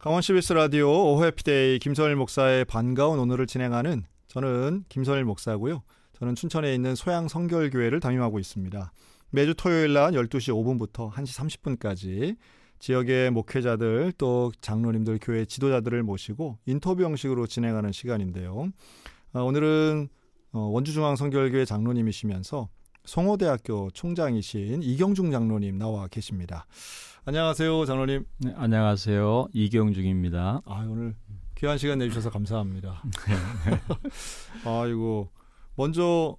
강원 CBS 라디오 오해피데이 김선일 목사의 반가운 오늘을 진행하는 저는 김선일 목사고요. 저는 춘천에 있는 소양 성결교회를 담임하고 있습니다. 매주 토요일 날 12시 5분부터 1시 30분까지 지역의 목회자들 또 장로님들 교회 지도자들을 모시고 인터뷰 형식으로 진행하는 시간인데요. 아, 오늘은 어, 원주중앙성결교회 장로님이시면서 송호대학교 총장이신 이경중 장로님 나와 계십니다. 안녕하세요, 장로님. 네, 안녕하세요, 이경중입니다. 아 오늘 귀한 시간 내주셔서 감사합니다. 네, 네. 아이고 먼저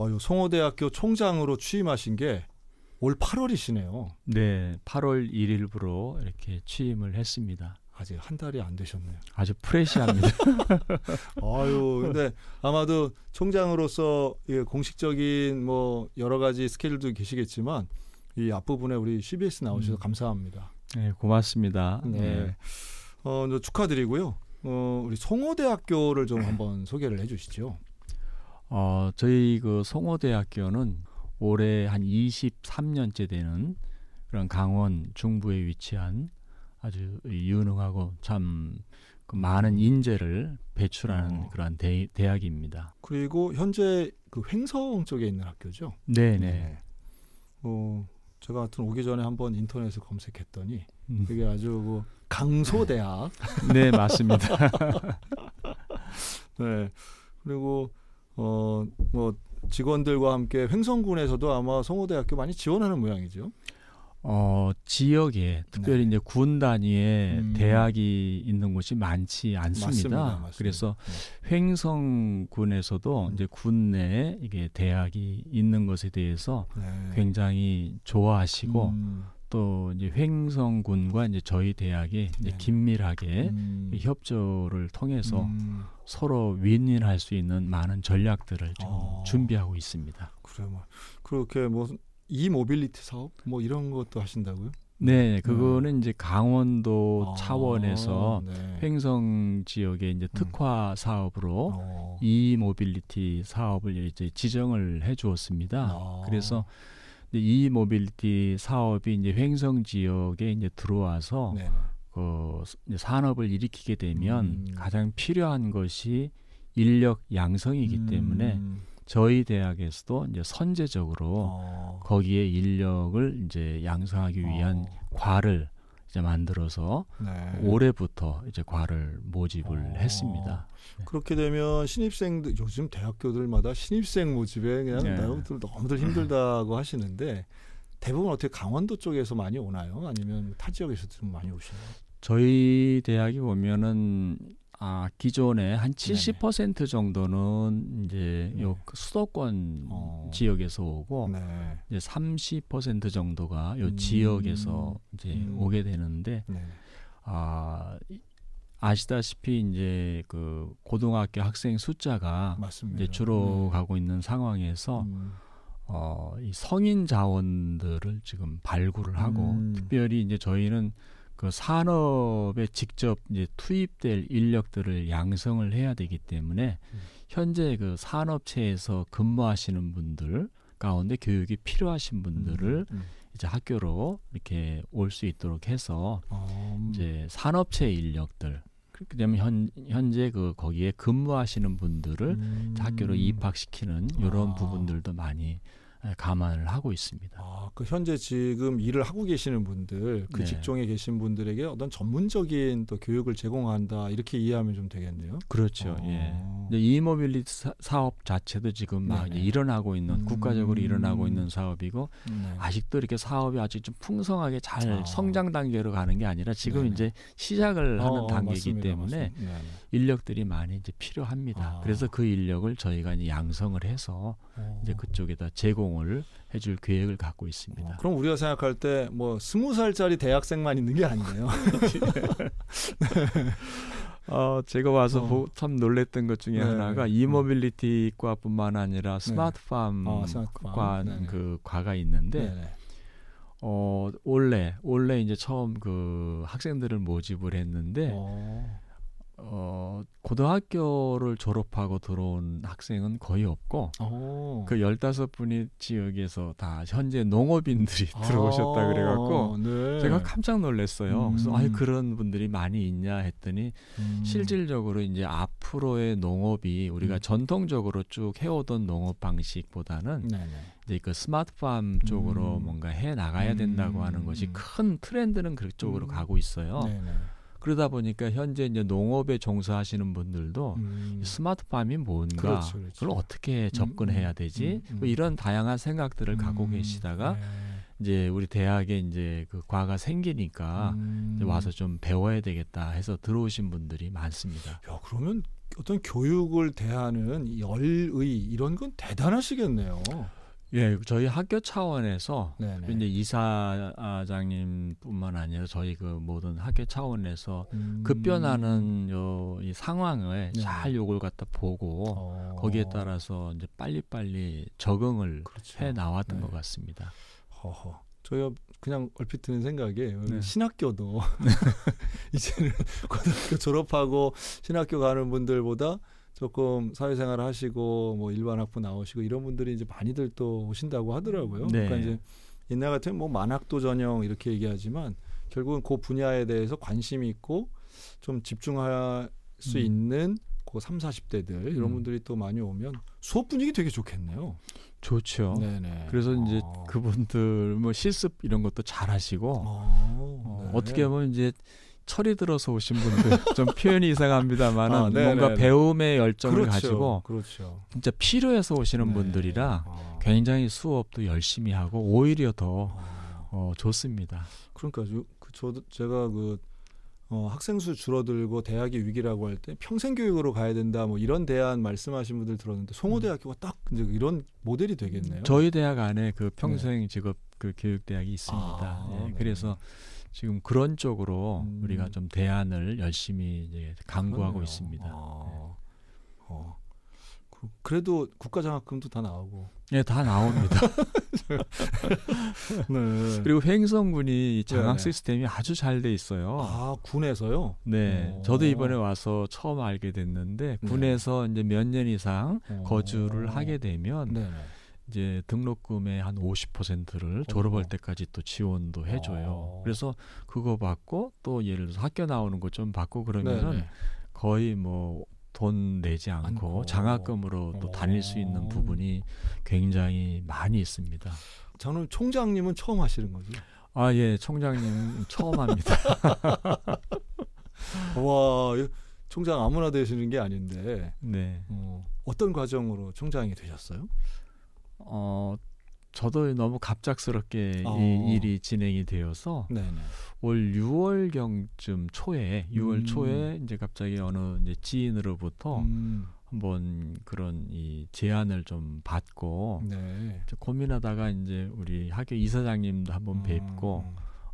어유 송호대학교 총장으로 취임하신 게 올 8월이시네요. 네, 8월 1일부로 이렇게 취임을 했습니다. 아직 한 달이 안 되셨네요. 아주 프레시합니다. 아유, 근데 아마도 총장으로서 예, 공식적인 뭐 여러 가지 스케줄도 계시겠지만 이 앞부분에 우리 CBS 나오셔서 음. 감사합니다. 네, 고맙습니다. 네. 네. 어, 축하드리고요. 어, 우리 송호대학교를 좀 한번 소개를 해 주시죠. 어, 저희 그 송호대학교는 올해 한 23년째 되는 그런 강원 중부에 위치한 아주 유능하고 참 그 많은 인재를 배출하는 어. 그러한 대, 학입니다 그리고 현재 그 횡성 쪽에 있는 학교죠. 네네. 네. 어, 제가 하여튼 오기 전에 한번 인터넷을 검색했더니 음. 그게 아주 뭐 강소대학. 네 맞습니다. 네 그리고 어뭐 직원들과 함께 횡성군에서도 아마 성호대학교 많이 지원하는 모양이죠. 어, 지역에 특별히 네. 이제 군 단위의 음. 대학이 있는 곳이 많지 않습니다. 맞습니다. 맞습니다. 그래서 네. 횡성군에서도 음. 이제 군 내에 이게 대학이 있는 것에 대해서 네. 굉장히 좋아하시고 음. 또 이제 횡성군과 이제 저희 대학이 이제 네. 긴밀하게 음. 협조를 통해서 음. 서로 윈윈할 수 있는 많은 전략들을 지금 어. 준비하고 있습니다. 그래 뭐 그렇게 뭐이 모빌리티 사업 뭐 이런 것도 하신다고요? 네, 네. 그거는 음. 이제 강원도 아, 차원에서 네. 횡성 지역의 이제 음. 특화 음. 사업으로 어. 이 모빌리티 사업을 이제 지정을 해 주었습니다. 아. 그래서 이 모빌리티 사업이 이제 횡성 지역에 이제 들어와서 네. 그 산업을 일으키게 되면 음. 가장 필요한 것이 인력 양성이기 음. 때문에 저희 대학에서도 이제 선제적으로 어. 거기에 인력을 이제 양성하기 어. 위한 어. 과를 이제 만들어서 네. 올해부터 이제 과를 모집을 어. 했습니다. 네. 그렇게 되면 신입생들 요즘 대학교들마다 신입생 모집에 그냥 네. 나들 너무들 힘들다고 하시는데 대부분 어떻게 강원도 쪽에서 많이 오나요? 아니면 타 지역에서도 좀 많이 오시나요? 저희 대학이 보면은 아, 기존에 한 70% 정도는 이제 네. 요 수도권 어. 지역에서 오고 네. 이제 30% 정도가 요 음. 지역에서 이제 음. 오게 되는데 네. 아 아시다시피 이제 그 고등학교 학생 숫자가 맞습니다. 이제 줄어가고 네. 있는 상황에서 음. 어, 이 성인 자원들을 지금 발굴을 하고 음. 특별히 이제 저희는 그 산업에 직접 이제 투입될 인력들을 양성을 해야 되기 때문에 음. 현재 그 산업체에서 근무하시는 분들 가운데 교육이 필요하신 분들을 음. 음. 이제 학교로 이렇게 올 수 있도록 해서 어, 음. 이제 산업체 인력들 그다음에 현 현재 그 거기에 근무하시는 분들을 음. 학교로 입학시키는 이런 아. 부분들도 많이 예, 감안을 하고 있습니다. 아, 그 현재 지금 일을 하고 계시는 분들, 그 네. 직종에 계신 분들에게 어떤 전문적인 또 교육을 제공한다 이렇게 이해하면 좀 되겠네요. 그렇죠. 아. 예. 이모빌리티 사업 자체도 지금 막네 일어나고 있는 음. 국가적으로 일어나고 있는 사업이고 네. 아직도 이렇게 사업이 아직 좀 풍성하게 잘 아. 성장 단계로 가는 게 아니라 지금 네 이제 시작을 아, 하는 어, 단계이기 맞습니다. 때문에 맞습니다. 인력들이 많이 이제 필요합니다. 아. 그래서 그 인력을 저희가 이제 양성을 해서 이제 그쪽에다 제공을 해줄 계획을 갖고 있습니다. 어, 그럼 우리가 생각할 때 뭐 스무 살짜리 대학생만 있는 게 아니네요. 어, 제가 와서 어. 참 놀랬던 것 중에 네. 하나가 음. 이모빌리티과뿐만 아니라 네. 스마트팜과 아, 네. 아, 그 과가 있는데 네, 네. 어, 원래 원래 이제 처음 그 학생들을 모집을 했는데 오. 어. 어, 고등학교를 졸업하고 들어온 학생은 거의 없고 그 열다섯 분이 지역에서 다 현재 농업인들이 아. 들어오셨다 그래갖고 네. 제가 깜짝 놀랐어요. 음. 그래서 아유 그런 분들이 많이 있냐 했더니 음. 실질적으로 이제 앞으로의 농업이 우리가 음. 전통적으로 쭉 해오던 농업 방식보다는 네네. 이제 그 스마트팜 쪽으로 음. 뭔가 해 나가야 된다고 하는 것이 음. 큰 트렌드는 그쪽으로 음. 가고 있어요. 네네. 그러다 보니까 현재 이제 농업에 종사하시는 분들도 음. 스마트팜이 뭔가 그렇죠, 그렇죠. 그걸 어떻게 음, 접근해야 음, 되지 음, 뭐 이런 다양한 생각들을 갖고 계시다가 네. 이제 우리 대학에 이제 그 과가 생기니까 음. 와서 좀 배워야 되겠다 해서 들어오신 분들이 많습니다. 야, 그러면 어떤 교육을 대하는 열의 이런 건 대단하시겠네요. 예, 저희 학교 차원에서 네네. 이제 이사장님뿐만 아니라 저희 그 모든 학교 차원에서 음. 급변하는 요이 상황을 네. 잘 요걸 갖다 보고 어. 거기에 따라서 이제 빨리빨리 적응을 그렇죠. 해 나왔던 네. 것 같습니다. 허허. 저희 그냥 얼핏 드는 생각에 네. 신학교도 이제는 고등학교 졸업하고 신학교 가는 분들보다 조금 사회생활 하시고 뭐 일반 학부 나오시고 이런 분들이 이제 많이들 또 오신다고 하더라고요. 네. 그러니까 이제 옛날 같으면 뭐 만학도 전형 이렇게 얘기하지만 결국은 그 분야에 대해서 관심이 있고 좀 집중할 수 음. 있는 그 3, 40대들 이런 음. 분들이 또 많이 오면 수업 분위기 되게 좋겠네요. 좋죠. 네네. 그래서 어. 이제 아. 그분들 뭐 실습 이런 것도 잘 하시고 어, 어 네. 어, 떻게 보면 이제 철이 들어서 오신 분들 좀 표현이 이상합니다만 아, 네, 네, 뭔가 네. 배움의 열정을 그렇죠. 가지고 그렇죠. 진짜 필요해서 오시는 네. 분들이라 아. 굉장히 수업도 열심히 하고 오히려 더 아. 어, 좋습니다. 그러니까 요, 그, 저도 제가 그 어, 학생 수 줄어들고 대학이 위기라고 할 때 평생 교육으로 가야 된다 뭐 이런 대안 말씀하신 분들 들었는데 송호대학교가 딱 이제 이런 모델이 되겠네요. 저희 대학 안에 그 평생 네. 직업 그 교육 대학이 있습니다. 아, 예, 네. 그래서 지금 그런 쪽으로 음. 우리가 좀 대안을 열심히 이제 강구하고 그러네요. 있습니다. 아. 네. 어. 그, 그래도 국가장학금도 다 나오고. 예, 다 나옵니다. 네. 그리고 횡성군이 네, 장학 네. 시스템이 아주 잘 돼 있어요. 아, 군에서요? 네. 오. 어. 저도 이번에 와서 처음 알게 됐는데 네. 군에서 네. 이제 몇 년 이상 오. 어. 거주를 하게 되면 네, 이제 등록금의 한 50%를 졸업할 때까지 또 지원도 해줘요. 어. 그래서 그거 받고 또 예를 들어서 학교 나오는 것좀 받고 그러면은 거의 뭐 돈 내지 않고, 않고. 장학금으로 또 어. 다닐 수 있는 부분이 굉장히 많이 있습니다. 저는 총장님은 처음 하시는 거죠? 아, 예, 총장님 처음 합니다. 와, 총장 아무나 되시는 게 아닌데. 네. 어, 어떤 과정으로 총장이 되셨어요? 어 저도 너무 갑작스럽게 어. 이 일이 진행이 되어서 네네. 올 6월 경쯤 초에 6월 음. 초에 이제 갑자기 어느 이제 지인으로부터 음. 한번 그런 이 제안을 좀 받고 네. 고민하다가 이제 우리 학교 이사장님도 한번 음. 뵙고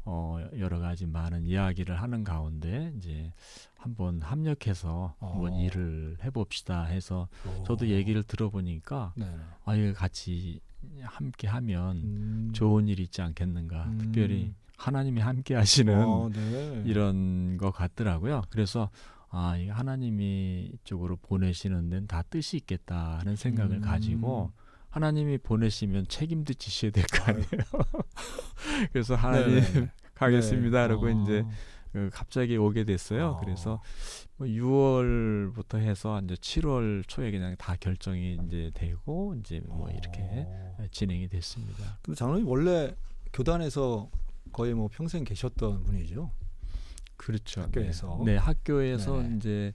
어, 여러 가지 많은 이야기를 하는 가운데 이제 한 번 합력해서 어. 한번 일을 해봅시다 해서 오. 저도 얘기를 들어보니까 네네. 아예 같이 함께 하면 음. 좋은 일 있지 않겠는가 음. 특별히 하나님이 함께 하시는 어, 네. 이런 것 같더라고요 그래서 아 하나님이 쪽으로 보내시는 데는 다 뜻이 있겠다 하는 생각을 음. 가지고 하나님이 보내시면 책임도 지셔야 될 거 아. 아니에요. 그래서 네, 네, 하나님 네. 가겠습니다라고 네. 이제 아. 그 갑자기 오게 됐어요. 아. 그래서 6월부터 뭐 해서 이제 7월 초에 그냥 다 결정이 이제 되고 이제 뭐 이렇게 아. 진행이 됐습니다. 근데 장로님 원래 교단에서 거의 뭐 평생 계셨던 분이죠. 그렇죠. 학교에서 네, 네 학교에서 네. 이제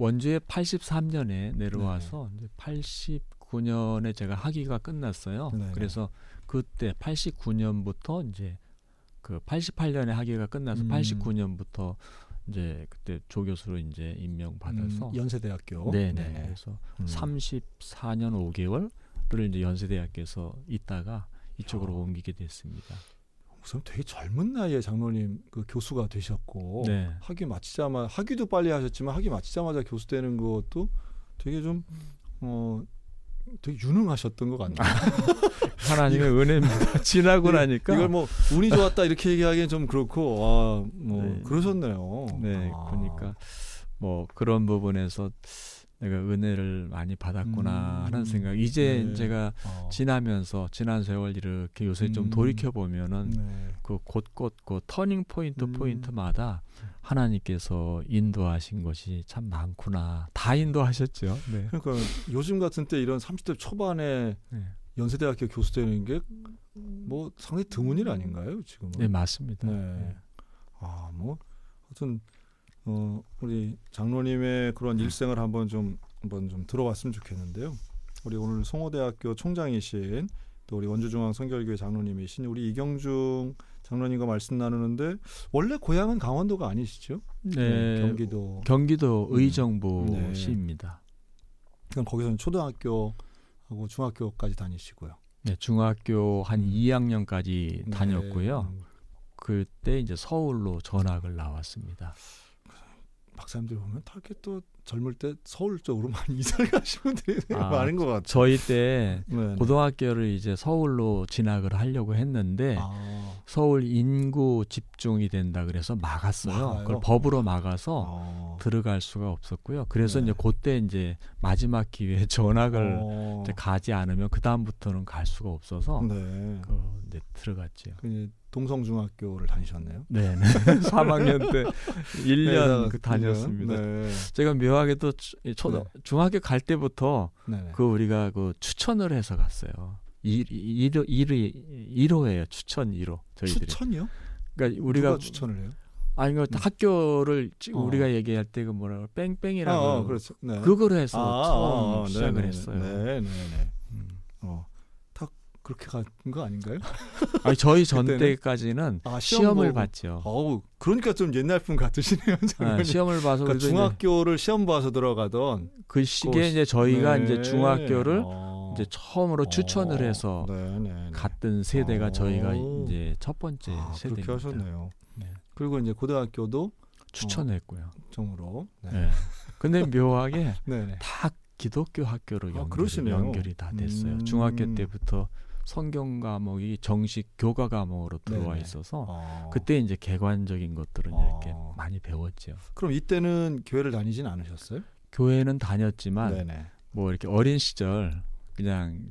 원주에 83년에 내려와서 네. 이제 89년에 제가 학위가 끝났어요. 네. 그래서 그때 89년부터 이제 그 88년에 학위가 끝나서 음. 89년부터 이제 그때 조교수로 이제 임명받아서 음, 연세대학교 네네, 네. 네 그래서 음. 34년 5개월을 이제 연세대학교에서 있다가 이쪽으로 야. 아. 옮기게 됐습니다. 무슨 되게 젊은 나이에 장로님 그 교수가 되셨고 네. 학위 마치자마 학위도 빨리 하셨지만 학위 마치자마자 교수 되는 것도 되게 좀어 되게 유능하셨던 것 같네요. 하나님의 은혜입니다. 지나고 나니까 이걸 뭐 운이 좋았다 이렇게 얘기하기엔 좀 그렇고 아뭐 네. 그러셨네요. 네, 아. 그러니까 뭐 그런 부분에서 내가 은혜를 많이 받았구나 음. 하는 생각. 이제 네. 제가 어. 지나면서 지난 세월 이렇게 요새 음. 좀 돌이켜 보면은 네. 그 곳곳 그 터닝 포인트 음. 포인트마다 하나님께서 인도하신 것이 참 많구나. 다 인도하셨죠. 네. 그러니까 요즘 같은 때 이런 30대 초반에 네. 연세대학교 교수 되는 게 뭐 상당히 드문 일 아닌가요 지금은? 네 맞습니다. 네. 네. 아뭐 하여튼 어, 우리 장로님의 그런 네. 일생을 한번 좀 한번 좀 들어봤으면 좋겠는데요. 우리 오늘 송호대학교 총장이신 또 우리 원주중앙 성결교회 장로님이신 우리 이경중 장로님과 말씀 나누는데 원래 고향은 강원도가 아니시죠? 네, 네 경기도 경기도 음. 의정부시입니다. 네. 그럼 거기서는 초등학교하고 중학교까지 다니시고요. 네, 중학교 한 음. 2학년까지 다녔고요. 네. 그때 이제 서울로 전학을 나왔습니다. 박사님들 보면 다 이렇게 또 젊을 때 서울 쪽으로 많이 이사를 가시면 되는 이 아, 많은 것 같아요. 저희 때네 네. 고등학교를 이제 서울로 진학을 하려고 했는데 아. 서울 인구 집중이 된다 그래서 막았어요. 막아요? 그걸 법으로 막아서 어. 들어갈 수가 없었고요. 그래서 네. 이제 그때 이제 마지막 기회에 전학을 어. 이제 가지 않으면 그 다음부터는 갈 수가 없어서 네. 그 이제 들어갔죠 동성중학교를 다니셨네요. 네, 3학년 때 1년 네, 그 다녔습니다. 네. 제가 묘하게 또 초, 네. 중학교 갈 때부터 네, 네. 그 우리가 그 추천을 해서 갔어요. 1호 1호예요. 추천 1호 저희들이. 추천요? 그러니까 우리가 추천을 해요? 아니 그 음. 학교를 어. 우리가 얘기할 때 그 뭐라 고 뺑뺑이라고 아, 아, 그렇죠. 네. 그걸 해서 아, 처음 아, 아 네, 시작을 네네네. 했어요. 네, 네, 네, 네. 음. 어. 다 그렇게 간 거 아닌가요? 아니 저희 전 때까지는 아, 시험 을 봤죠. 어우, 그러니까 좀 옛날 분 같으시네요. 네, 시험을 봐서 그러니까 중학교를 시험 봐서 들어가던 그 시기에 그, 이제 저희가 네. 이제 중학교를 어. 이제 처음으로 추천을 어, 해서 네네 네, 네. 갔던 세대가 오. 어. 저희가 이제 첫 번째 아, 세대입니다. 그렇게 하셨네요. 네. 그리고 이제 고등학교도 추천했고요. 어, 정으로. 네. 네. 근데 묘하게 네, 다 기독교 학교로 연결, 아, 연결이 다 됐어요. 음. 중학교 때부터 성경 과목이 정식 교과 과목으로 들어와 네네. 있어서 아. 그때 이제 개관적인 것들은 아. 이렇게 많이 배웠죠. 그럼 이때는 교회를 다니진 않으셨어요? 교회는 다녔지만 네네. 뭐 이렇게 어린 시절 그냥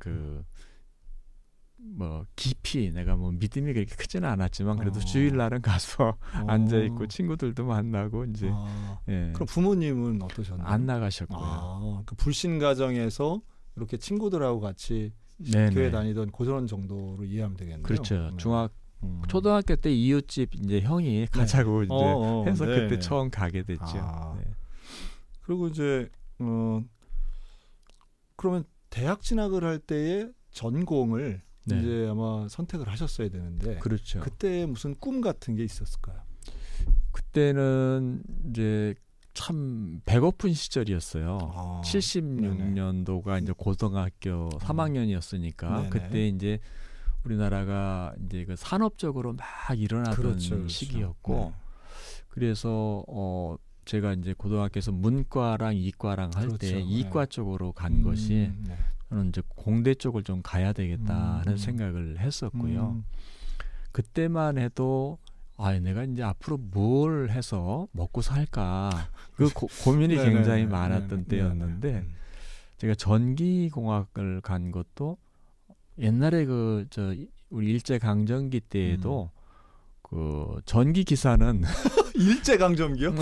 그뭐 깊이 내가 뭐 믿음이 그렇게 크지는 않았지만 그래도 어. 주일날은 가서 어. 앉아 있고 친구들도 만나고 이제 아. 예. 그럼 부모님은 어떠셨나요? 안 나가셨고요. 아, 그 불신 가정에서 이렇게 친구들하고 같이 네네. 교회 다니던 고전 정도로 이해하면 되겠네요. 그렇죠. 네. 중학 음. 초등학교 때 이웃집 이제 형이 네. 가자고 어, 어, 어. 네. 이제 어어, 해서 네 그때 처음 가게 됐죠. 아. 네. 그리고 이제 어 그러면 대학 진학을 할 때에 전공을 네. 이제 아마 선택을 하셨어야 되는데 그렇죠. 그때 무슨 꿈 같은 게 있었을까요? 그때는 이제 참 배고픈 시절이었어요. 아, 76년도가 네네. 이제 고등학교 3학년이었으니까 음. 네네. 그때 이제 우리나라가 이제 그 산업적으로 막 일어나던 그렇죠, 그렇죠. 시기였고 네. 그래서 어 제가 이제 고등학교에서 문과랑 이과랑 할때 그렇죠. 네. 이과 네. 쪽으로 간 음, 것이 네. 저는 이제 공대 쪽을 좀 가야 되겠다 하는 음. 생각을 했었고요. 음. 그때만 해도 아, 내가 이제 앞으로 뭘 해서 먹고 살까 그 고, 민이 네, 네, 굉장히 많았던 때였는데 음. 제가 전기공학을 간 것도 옛날에 그 저 우리 일제 강점기 때에도 음. 그 전기 기사는 일제 강점기요? 네.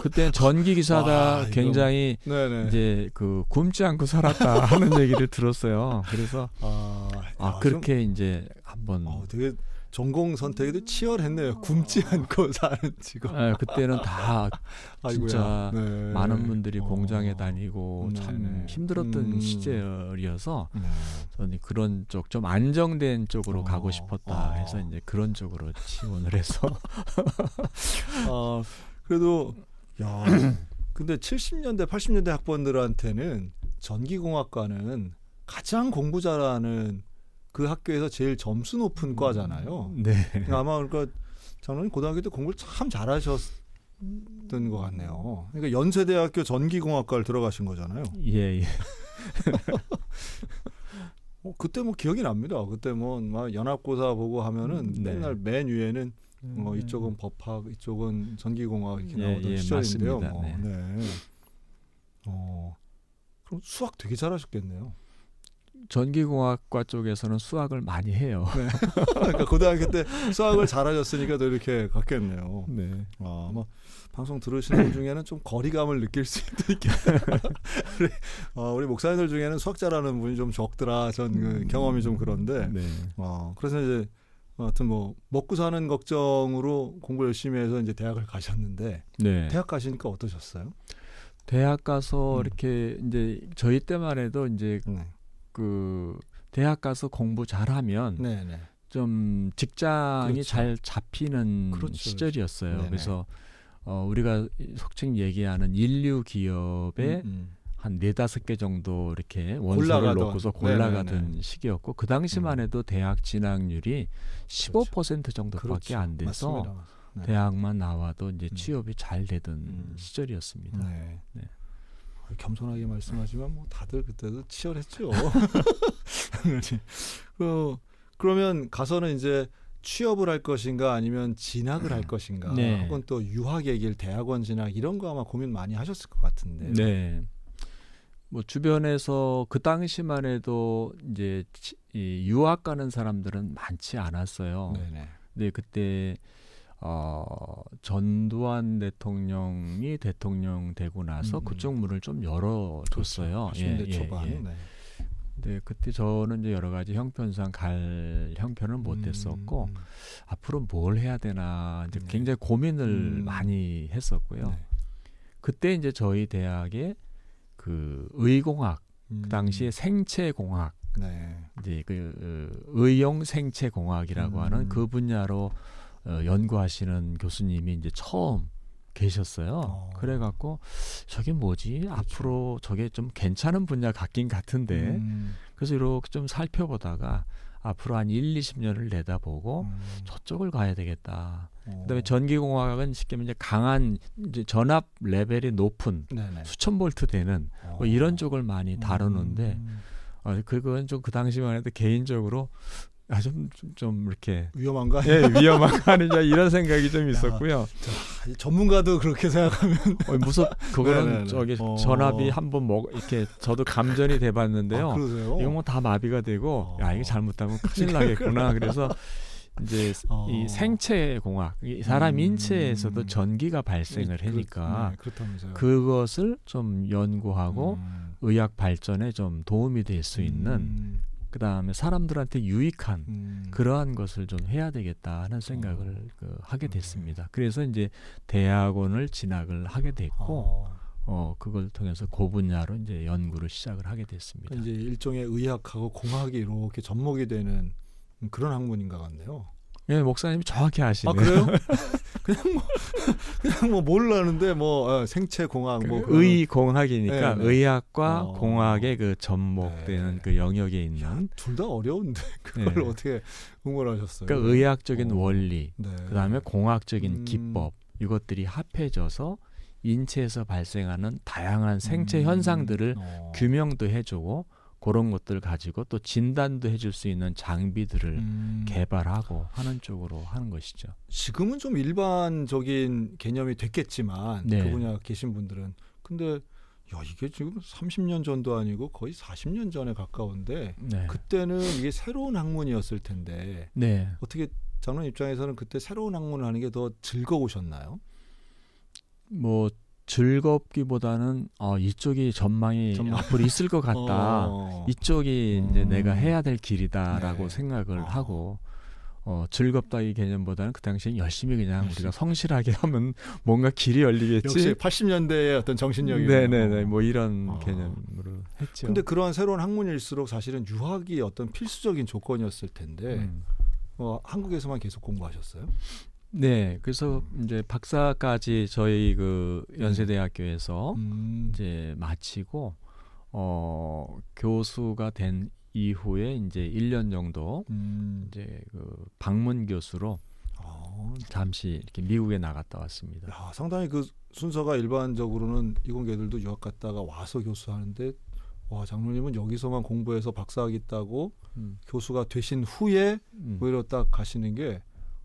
그때 전기 기사다 굉장히 이거... 이제 그 굶지 않고 살았다 하는 얘기를 들었어요. 그래서 아, 아, 아 그렇게 좀... 이제 한번 어, 되게 전공 선택에도 음. 치열했네요. 굶지 않고 사는 직업. 네, 그때는 다 진짜 네. 많은 분들이 어. 공장에 다니고 네. 참 힘들었던 음. 시절이어서 네. 저는 그런 쪽 좀 안정된 쪽으로 어. 가고 싶었다 아. 해서 이제 그런 쪽으로 지원을 해서. 어, 그래도 야. 근데 70년대 80년대 학번들한테는 전기공학과는 가장 공부 잘하는 그 학교에서 제일 점수 높은 음, 과잖아요. 네. 그러니까 아마 그러니까 장로님 고등학교 때 공부를 참 잘하셨던 것 같네요. 그러니까 연세대학교 전기공학과를 들어가신 거잖아요. 예. 예. 어, 그때 뭐 기억이 납니다. 그때 뭐막 연합고사 보고 하면은 음, 네. 맨날 맨 위에는 뭐 음. 이쪽은 법학, 이쪽은 전기공학 이렇게 예, 나오던 예, 시절인데요. 맞습니다. 뭐. 네. 네. 어, 그럼 수학 되게 잘하셨겠네요. 전기공학과 쪽에서는 수학을 많이 해요. 네. 그러니까 고등학교 때 수학을 잘하셨으니까 또 이렇게 갔겠네요. 네. 아, 아마 방송 들으시는 분 중에는 좀 거리감을 느낄 수도 있겠다. 우리, 어, 우리 목사님들 중에는 수학 잘하는 분이 좀 적더라. 전그 음. 경험이 좀 그런데. 네. 어, 그래서 이제 하여튼 뭐 먹고 사는 걱정으로 공부 열심히 해서 이제 대학을 가셨는데 네. 대학 가시니까 어떠셨어요? 대학 가서 음. 이렇게 이제 저희 때만 해도 이제 네. 그 대학 가서 공부 잘하면 네네. 네. 좀 직장이 그렇죠. 잘 잡히는 그렇죠. 시절이었어요. 네네. 그렇죠. 그래서 네, 네. 어, 우리가 속칭 얘기하는 인류 기업에한 음, 음. 네다섯 개 정도 이렇게 원서를 놓고서 골라가던 네네네. 시기였고 그 당시만 음. 해도 대학 진학률이 15% 그렇죠. 정도밖에 그렇죠. 안 돼서 네. 대학만 나와도 이제 취업이 잘 되던 음. 시절이었습니다. 네. 네. 겸손하게 말씀하지만 뭐 다들 그때도 치열했죠. 그 그러면 가서는 이제 취업을 할 것인가 아니면 진학을 할 것인가 네. 혹은 또 유학의 길 대학원 진학 이런 거 아마 고민 많이 하셨을 것 같은데 네. 뭐 주변에서 그 당시만 해도 이제 이 유학 가는 사람들은 많지 않았어요. 네네. 근데 그때 어, 전두환 대통령이 대통령 되고 나서 음. 그쪽 문을 좀 열어줬어요. 그렇죠. 예, 예 초반. 예, 예. 네. 네, 그때 저는 이제 여러 가지 형편상 갈 형편을 못했었고 음. 앞으로 뭘 해야 되나 이제 네. 굉장히 고민을 음. 많이 했었고요. 네. 그때 이제 저희 대학의그 의공학 그 음. 당시에 생체공학 네. 이제 그 어, 의용 생체공학이라고 음. 하는 그 분야로 어, 연구하시는 교수님이 이제 처음 계셨어요. 어. 그래갖고 저게 뭐지? 그렇죠. 앞으로 저게 좀 괜찮은 분야 같긴 같은데. 음. 그래서 이렇게 좀 살펴보다가 앞으로 한 1, 20년을 내다보고 음. 저쪽을 가야 되겠다. 어. 그다음에 전기공학은 쉽게 말하면 강한 이제 전압 레벨이 높은 수천 볼트 되는 뭐 어. 이런 쪽을 많이 다루는데 음. 어, 그건 좀 그 당시만 해도 개인적으로 아좀좀 좀, 이렇게 위험한가? 예, 위험한가 아니냐 이런 생각이 좀 있었고요. 야, 전문가도 그렇게 생각하면 어, 무섭 그거는 네, 네, 네. 저기 어... 전압이 한번 먹 이렇게 저도 감전이 돼 봤는데요. 아, 이건 뭐다 마비가 되고 어... 야, 이게 잘못하면 큰일 나겠구나. 그래서 이제 어... 이 생체 공학, 사람 음... 인체에서도 전기가 발생을 음... 하니까 그렇, 네, 그것을 좀 연구하고 음... 의학 발전에 좀 도움이 될 수 있는 음. 그 다음에 사람들한테 유익한 음. 그러한 것을 좀 해야 되겠다 하는 어. 생각을 음. 그, 하게 음. 됐습니다. 그래서 이제 대학원을 진학을 하게 됐고, 아. 어, 그걸 통해서 고그 분야로 이제 연구를 시작을 하게 됐습니다. 이제 일종의 의학하고 공학이 이렇게 접목이 되는 그런 학문인가 같네요. 예, 목사님이 정확히 아시네요. 아, 그래요? 그냥 뭐 그냥 뭐몰르는데뭐 어, 생체 공학 그뭐 의공학이니까 네, 네. 의학과 어. 공학의 그 접목되는 네. 그 영역에 있는 둘 다 어려운데 그걸 네. 어떻게 응원하셨어요? 그러니까 의학적인 어. 원리, 네. 그다음에 공학적인 음. 기법 이것들이 합해져서 인체에서 발생하는 다양한 생체 음. 현상들을 어. 규명도 해주고 그런 것들 가지고 또 진단도 해줄 수 있는 장비들을 음. 개발하고 하는 쪽으로 하는 것이죠. 지금은 좀 일반적인 개념이 됐겠지만 네. 그 분야 계신 분들은 근데 야, 이게 지금 30년 전도 아니고 거의 40년 전에 가까운데 네. 그때는 이게 새로운 학문이었을 텐데 네. 어떻게 장로 입장에서는 그때 새로운 학문을 하는 게 더 즐거우셨나요? 뭐 즐겁기보다는 어, 이쪽이 전망이 전망. 앞으로 있을 것 같다. 어. 이쪽이 이제 음. 내가 해야 될 길이다라고 네. 생각을 어. 하고 어, 즐겁다 이 개념보다는 그 당시엔 열심히 그냥 우리가 성실하게 하면 뭔가 길이 열리겠지. 역시 80년대의 어떤 정신력이. 네네네. 뭐 이런 아. 개념으로 했죠. 근데 그러한 새로운 학문일수록 사실은 유학이 어떤 필수적인 조건이었을 텐데 음. 어, 한국에서만 계속 공부하셨어요? 네, 그래서 이제 박사까지 저희 그 연세대학교에서 음. 이제 마치고 어 교수가 된 이후에 이제 1년 정도 음. 이제 그 방문 교수로 어. 잠시 이렇게 미국에 나갔다 왔습니다. 야, 상당히 그 순서가 일반적으로는 이공계들도 유학 갔다가 와서 교수하는데 와 장로님은 여기서만 공부해서 박사학위 따고 음. 교수가 되신 후에 음. 오히려 딱 가시는 게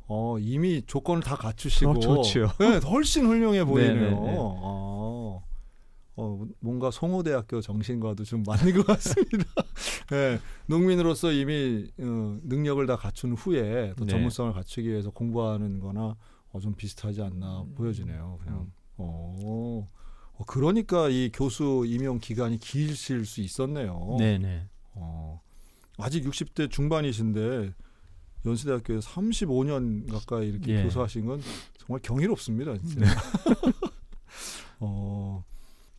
어, 이미 조건을 다 갖추시고 어, 좋지요. 네, 훨씬 훌륭해 보이네요. 네, 네, 네. 아, 어, 뭔가 송호대학교 정신과도 좀 맞는 것 같습니다. 네, 농민으로서 이미 어, 능력을 다 갖춘 후에 또 전문성을 갖추기 위해서 공부하는 거나 어, 좀 비슷하지 않나 음. 보여지네요. 그냥 음. 어, 어, 그러니까 이 교수 임용 기간이 길실 수 있었네요. 네네. 어, 아직 60대 중반이신데 연세대학교에서 35년 가까이 이렇게 예. 교수하신 건 정말 경이롭습니다. 진짜. 네. 어,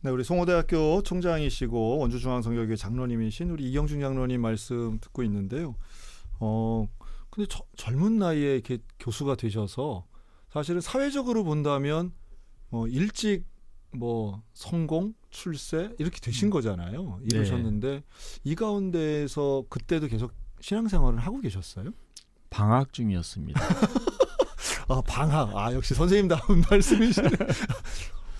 네, 우리 송호대학교 총장이시고 원주중앙성결교회 장로님이신 우리 이경준 장로님 말씀 듣고 있는데요. 어, 근데 저, 젊은 나이에 이렇게 교수가 되셔서 사실은 사회적으로 본다면 어, 일찍 뭐 성공, 출세 이렇게 되신 음. 거잖아요. 이러셨는데 네. 이 가운데에서 그때도 계속 신앙생활을 하고 계셨어요? 방학 중이었습니다. 아, 방학. 아, 역시 선생님다운 말씀이시네.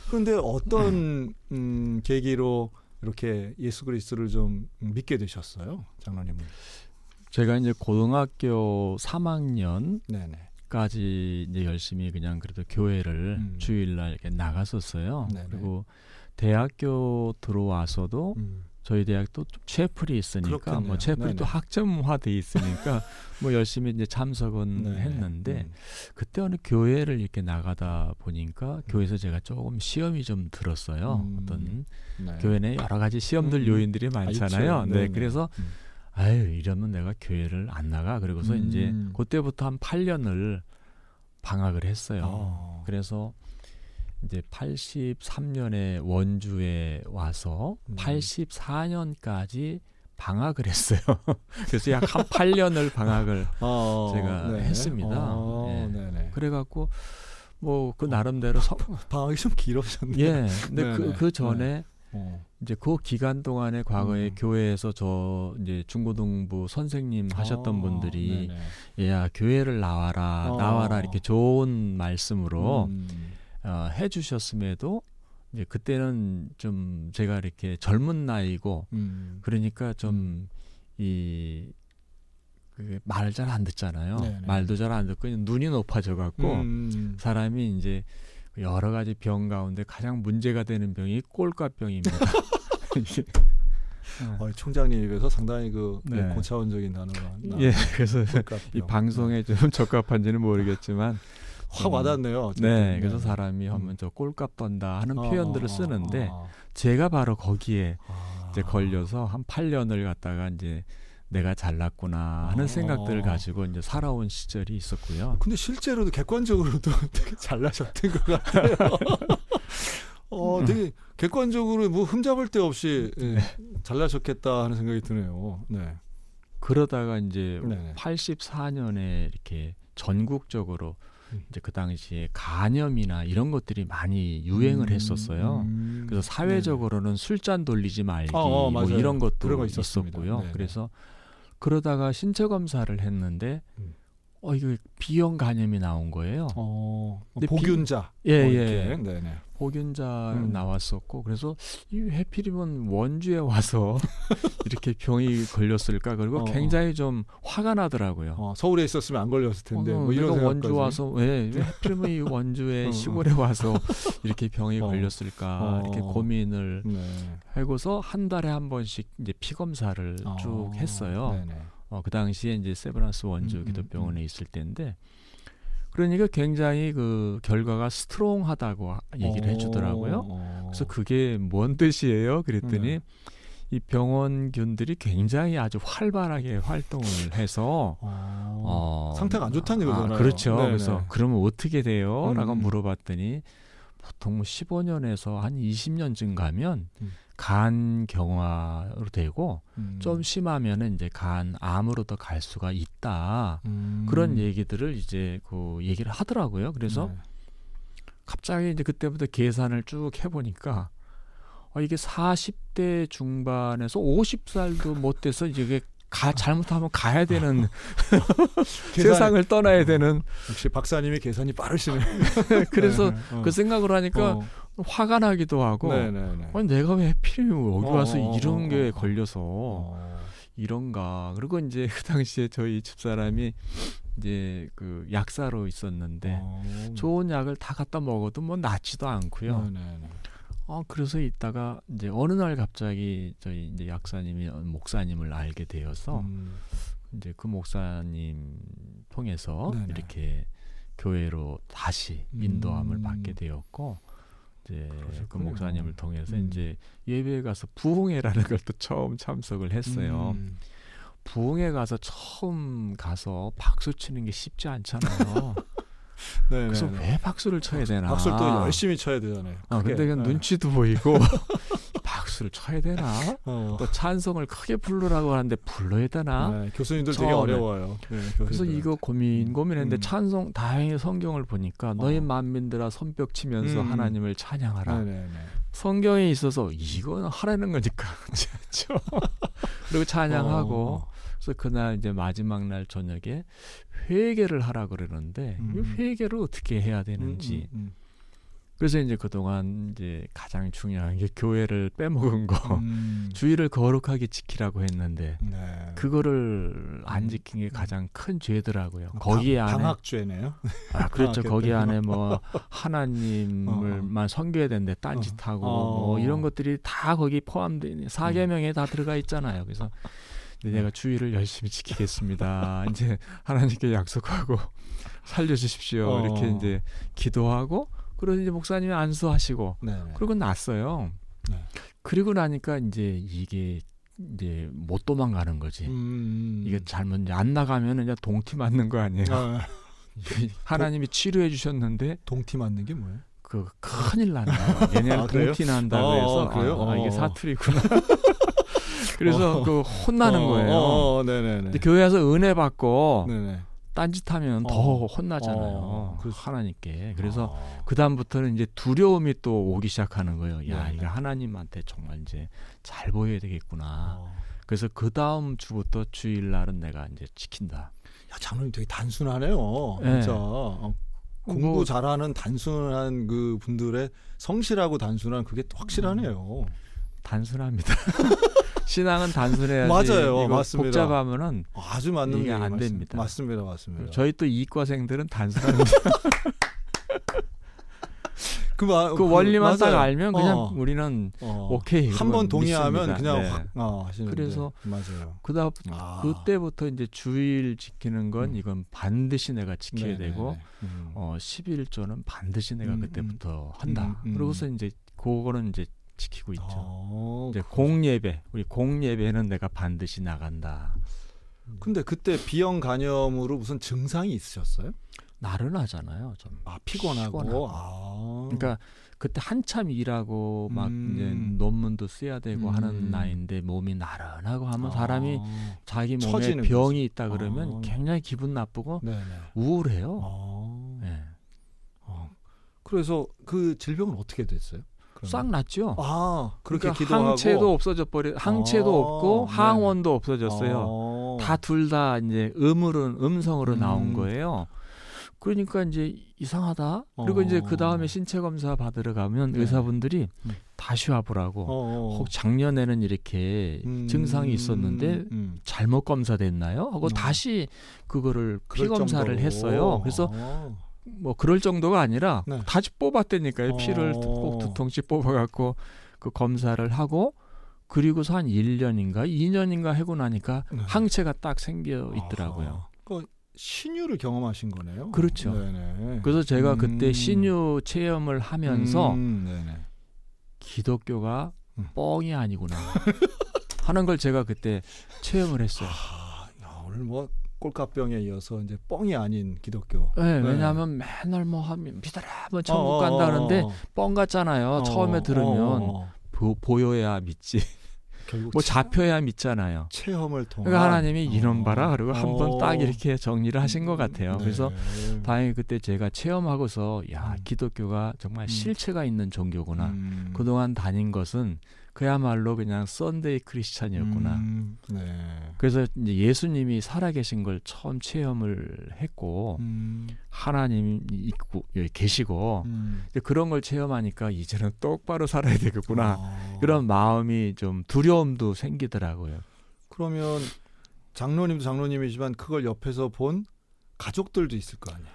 그런데 어떤 네. 음, 계기로 이렇게 예수 그리스도를 좀 믿게 되셨어요, 장로님 제가 이제 고등학교 3학년 까지 이제 열심히 그냥 그래도 교회를 음. 주일날 이렇게 나갔었어요. 네네. 그리고 대학교 들어와서도 음. 저희 대학도 채플이 있으니까 그렇겠네요. 뭐 채플이 또 학점화돼 있으니까 뭐 열심히 이제 참석은 네. 했는데 음. 그때 어느 교회를 이렇게 나가다 보니까 음. 교회에서 제가 조금 시험이 좀 들었어요. 음. 어떤 네. 교회 내 여러 가지 시험들 음. 요인들이 아, 많잖아요. 아, 네, 그래서 음. 아유 이러면 내가 교회를 안 나가 그러고서 음. 이제 그때부터 한 8년을 방학을 했어요. 어. 그래서 이제 83년에 원주에 와서 음. 84년까지 방학을 했어요. 그래서 약 한 8년을 방학을 어, 어, 제가 네. 했습니다. 어, 네. 그래갖고 뭐그 어, 나름대로 어, 서, 방학이 좀 길어졌네요. 예. 근데 네 그, 그 전에 네. 어. 이제 그 기간 동안에 과거에 음. 교회에서 저 이제 중고등부 선생님 아, 하셨던 어, 분들이 네네. 야 교회를 나와라 어. 나와라 이렇게 좋은 말씀으로 음. 어, 해주셨음에도 이제 그때는 좀 제가 이렇게 젊은 나이고 음. 그러니까 좀이 음. 그말잘 안 듣잖아요. 네네. 네. 말도 잘 안 듣고 눈이 높아져 갖고 음, 음, 음. 사람이 이제 여러 가지 병 가운데 가장 문제가 되는 병이 꼴값병입니다. 어, 총장님 입에서 상당히 그 네. 네 고차원적인 단어가 나, 예 그래서 꼴값병. 이 방송에 네. 좀 적합한지는 모르겠지만 확 음. 와닿네요. 어 네, 그래서 사람이 하면 저 꼴값 번다 하는 아, 표현들을 어, 어, 쓰는데 아, 제가 바로 거기에 아. 이제 걸려서 한 8년을 갔다가 이제 내가 잘났구나 하는 아. 생각들을 가지고 이제 살아온 시절이 있었고요. 근데 실제로도 객관적으로도 되게 잘나셨던 것 같아요. 어, 되게 객관적으로 뭐 흠잡을 데 없이 예, 네. 잘나셨겠다 하는 생각이 드네요. 네. 그러다가 이제 네네. 84년에 이렇게 전국적으로 음. 이제 그 당시에 간염이나 이런 것들이 많이 유행을 음. 했었어요. 음. 그래서 사회적으로는 네. 술잔 돌리지 말기 어, 어, 뭐 이런 것도 있었고요. 네네. 네. 그래서 그러다가 신체 검사를 했는데 음. 어 이거 비형 간염이 나온 거예요. 어, 뭐 복균자. 예예. 뭐 예. 복균자 음. 나왔었고 그래서 이해피이면 원주에 와서 이렇게 병이 걸렸을까 그리고 어, 어. 굉장히 좀 화가 나더라고요. 어, 서울에 있었으면 안 걸렸을 텐데. 어, 뭐 이런 내가 원주 와서 예, 왜 해필이 피 원주에 어, 시골에 와서 이렇게 병이 걸렸을까 이렇게 고민을 네. 하고서 한 달에 한 번씩 이제 피 검사를 쭉 했어요. 네네. 어, 그 당시에 이제 세브란스 원주 음, 음, 기독병원에 음. 있을 때인데 그러니까 굉장히 그 결과가 스트롱하다고 얘기를 해주더라고요. 어. 그래서 그게 뭔 뜻이에요? 그랬더니 이 병원균들이 굉장히 아주 활발하게 활동을 해서 아, 어, 상태가 안 좋다는 얘잖아요 아, 그렇죠. 네네. 그래서 그러면 어떻게 돼요? 음. 라고 물어봤더니 보통 뭐 15년에서 한 20년쯤 가면 음. 간 경화로 되고 음. 좀 심하면은 이제 간암으로도 갈 수가 있다 음. 그런 얘기들을 이제 그 얘기를 하더라고요 그래서 네. 갑자기 이제 그때부터 계산을 쭉 해보니까 어, 이게 40대 중반에서 50살도 못 돼서 이게가 잘못하면 가야 되는 계산, 세상을 떠나야 되는 역시 박사님이 계산이 빠르시네요. 그래서 네, 어. 그 생각을 하니까 어. 화가 나기도 하고 네네네. 아니 어, 내가 왜 하필 여기 와서 어, 어 이런 어, 게 어. 어. 걸려서 이런가 그리고 이제 그 당시에 저희 집사람이 이제 그 약사로 있었는데 좋은 약을 다 갖다 먹어도 뭐 낫지도 않고요. 네네네. 어, 그래서 있다가 이제 어느 날 갑자기 저희 이제 약사님이 목사님을 알게 되어서 음. 이제 그 목사님 통해서 네네. 이렇게 교회로 다시 인도함을 음. 받게 되었고 이제 예, 그 목사님을 통해서 음. 이제 예배에 가서 부흥회라는 걸 또 처음 참석을 했어요. 음. 부흥회 가서 처음 가서 박수 치는 게 쉽지 않잖아요. 네, 그래서 네, 네. 왜 박수를 쳐야 되나? 박수를 또 열심히 쳐야 되잖아요. 아, 근데 그냥 네. 눈치도 보이고 박수를 쳐야 되나? 어. 또 찬송을 크게 불르라고 하는데 불러야 되나? 네, 교수님들 되게 어려워요. 네, 그래서 이거 고민 음. 고민했는데 음. 찬송 다행히 성경을 보니까 어. 너희 만민들아 손뼉 치면서 음. 하나님을 찬양하라. 네네네. 네, 네. 성경에 있어서 이건 하라는 거니까 그렇죠. 그리고 찬양하고 어. 그래서 그날 이제 마지막 날 저녁에 회개를 하라 그러는데 음. 회개를 어떻게 해야 되는지. 음, 음, 음. 그래서 이제 그동안 이제 가장 중요한 게 교회를 빼먹은 거 음. 주의를 거룩하게 지키라고 했는데 네. 그거를 안 음. 지킨 게 가장 큰 죄더라고요. 방, 거기 안에 방학죄네요. 아 그렇죠. 거기 안에 뭐 하나님을만 어. 섬겨야 되는데 딴짓하고 어. 뭐 이런 것들이 다 거기 포함된 사계명에 다 들어가 있잖아요. 그래서 근 네. 내가 주의를 열심히 지키겠습니다. 이제 하나님께 약속하고 살려주십시오. 어. 이렇게 이제 기도하고 그래서 이제 목사님이 안수하시고 네 그러고 났어요. 네. 그리고 나니까 이제 이게 이제 못 도망가는 거지. 음... 음. 이게 잘못 이제 안 나가면 이제 동티 맞는 거 아니에요. 아... 하나님이 치료해 주셨는데 동티 맞는 게 뭐예요? 그 큰일 난다. 얘네는 아, 동티 난다. 어, 그래서 아, 그래요? 아, 아, 이게 어. 사투리구나. 그래서 어. 그 혼나는 어, 거예요. 어, 어 네네네. 교회에서 은혜 받고 네네. 네. 딴짓하면 어. 더 혼나잖아요. 어. 하나님께. 그래서 어. 아. 그 다음부터는 이제 두려움이 또 오기 시작하는 거예요. 야네 이거 네. 하나님한테 정말 이제 잘 보여야 되겠구나. 어. 그래서 그 다음 주부터 주일날은 내가 이제 지킨다. 야 장로님 되게 단순하네요. 네. 진짜 어, 공부 잘하는 단순한 그 분들의 성실하고 단순한 그게 확실하네요. 음, 단순합니다. 신앙은 단순해야지. 맞아요. 맞습니다. 복잡하면은 아주 맞는 게 안 됩니다. 맞습니다. 맞습니다. 저희 또 이과생들은 단순합니다. 그, 마, 그, 그 원리만 맞아요. 딱 알면 그냥 어. 우리는 어. 오케이 한 번 동의하면 믿습니다. 그냥 네. 확 어, 하시는 그래서 맞아요. 그다 아. 그때부터 이제 주일 지키는 건 음. 이건 반드시 내가 지켜야 네네네. 네, 되고 네. 음. 어 11조는 반드시 내가 음. 그때부터 음. 한다. 음, 음. 그러고서 이제 그거는 이제 지키고 있죠. 어, 이제 공 예배, 우리 공 예배는 내가 반드시 나간다. 근데 그때 비형 간염으로 무슨 증상이 있으셨어요? 나른하잖아요. 좀 아, 피곤하고. 피곤하고. 아. 그러니까 그때 한참 일하고 막 음. 이제 논문도 써야 되고 음. 하는 나이인데 몸이 나른하고 하면 아. 사람이 자기 몸에 병이 거지. 있다 그러면 아. 굉장히 기분 나쁘고 네네. 우울해요. 아. 네. 어. 그래서 그 질병은 어떻게 됐어요? 싹 났죠. 아, 그렇게 그러니까 기도하고 항체도 없어져 버려 항체도 아, 없고 항원도 없어졌어요. 아. 다둘다 다 이제 음으로 음성으로 음. 나온 거예요. 그러니까 이제 이상하다. 그리고 이제 그 다음에 어. 신체 검사 받으러 가면 네. 의사분들이 음. 다시 와보라고. 어, 어. 혹 작년에는 이렇게 음. 증상이 있었는데 음. 잘못 검사됐나요? 하고 어. 다시 그거를 피 검사를 했어요. 그래서 어. 뭐 그럴 정도가 아니라 네. 다시 뽑았다니까요. 피를 어. 꼭두 통씩 뽑아갖고 그 검사를 하고 그리고서 한 1년인가 2년인가 하고 나니까 네. 항체가 딱 생겨 아. 있더라고요. 그 신유를 경험하신 거네요. 그렇죠. 네네. 그래서 제가 음... 그때 신유 체험을 하면서 음... 기독교가 음. 뻥이 아니구나 하는 걸 제가 그때 체험을 했어요. 아, 오늘 뭐 꼴값병에 이어서 이제 뻥이 아닌 기독교. 네, 네. 왜냐하면 맨날 뭐 하면 믿어라, 뭐 천국 어, 어 간다는데 어, 어. 뻥 같잖아요. 어 처음에 들으면 보, 보여야 믿지. 결국 뭐 잡혀야 믿잖아요. 체험을 통해. 그러니까 하나님이 이놈 봐라 그리고 한 번 딱 이렇게 정리를 하신 것 같아요. 네. 그래서 다행히 그때 제가 체험하고서 야 음. 기독교가 정말 음. 실체가 있는 종교구나. 음. 그동안 다닌 것은 그야말로 그냥 썬데이 크리스찬이었구나. 음, 네. 그래서 이제 예수님이 살아계신 걸 처음 체험을 했고 음. 하나님 있고 계시고 음. 그런 걸 체험하니까 이제는 똑바로 살아야 되겠구나 어. 이런 마음이 좀 두려움도 생기더라고요. 그러면 장로님도 장로님이지만 그걸 옆에서 본 가족들도 있을 거 아니에요.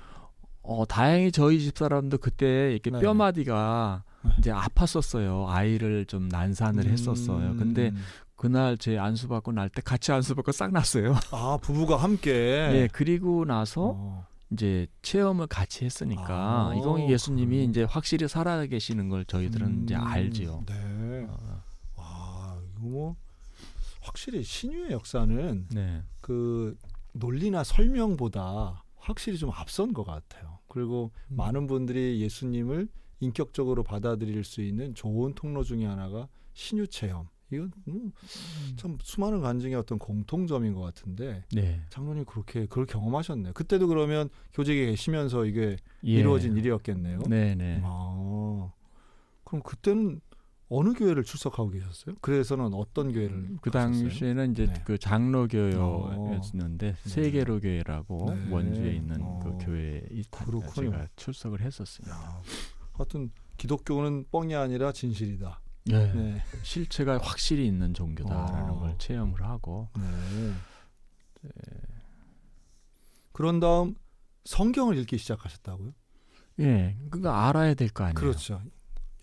어 다행히 저희 집 사람도 그때 이렇게 네. 뼈마디가 네. 이제 아팠었어요. 아이를 좀 난산을 했었어요. 근데 음. 그날 제 안수 받고 날 때 같이 안수 받고 싹 났어요. 아 부부가 함께. 예 그리고 나서 어. 이제 체험을 같이 했으니까 아, 이건 예수님이 그 이제 확실히 살아계시는 걸 저희들은 음, 이제 알지요. 네. 아. 와 이거 뭐 확실히 신유의 역사는 네. 그 논리나 설명보다 확실히 좀 앞선 것 같아요. 그리고 음. 많은 분들이 예수님을 인격적으로 받아들일 수 있는 좋은 통로 중의 하나가 신유 체험. 이건 뭐 음, 참 수많은 간증의 어떤 공통점인 것 같은데 네. 장로님 그렇게 그걸 경험하셨네요. 그때도 그러면 교직에 계시면서 이게 예. 이루어진 일이었겠네요. 네네. 네. 아, 그럼 그때는 어느 교회를 출석하고 계셨어요? 그래서는 어떤 교회를 음, 그 갔었어요? 당시에는 이제 네. 그 장로 교회였는데 어. 세계로 교회라고 네. 원주에 있는 그 어. 그 교회에 제가 출석을 했었습니다. 야. 하여튼 기독교는 뻥이 아니라 진실이다. 네. 네. 실체가 확실히 있는 종교다라는 아. 걸 체험을 하고. 네. 그런 다음 성경을 읽기 시작하셨다고요? 예, 그거 알아야 될 거 아니에요. 그렇죠.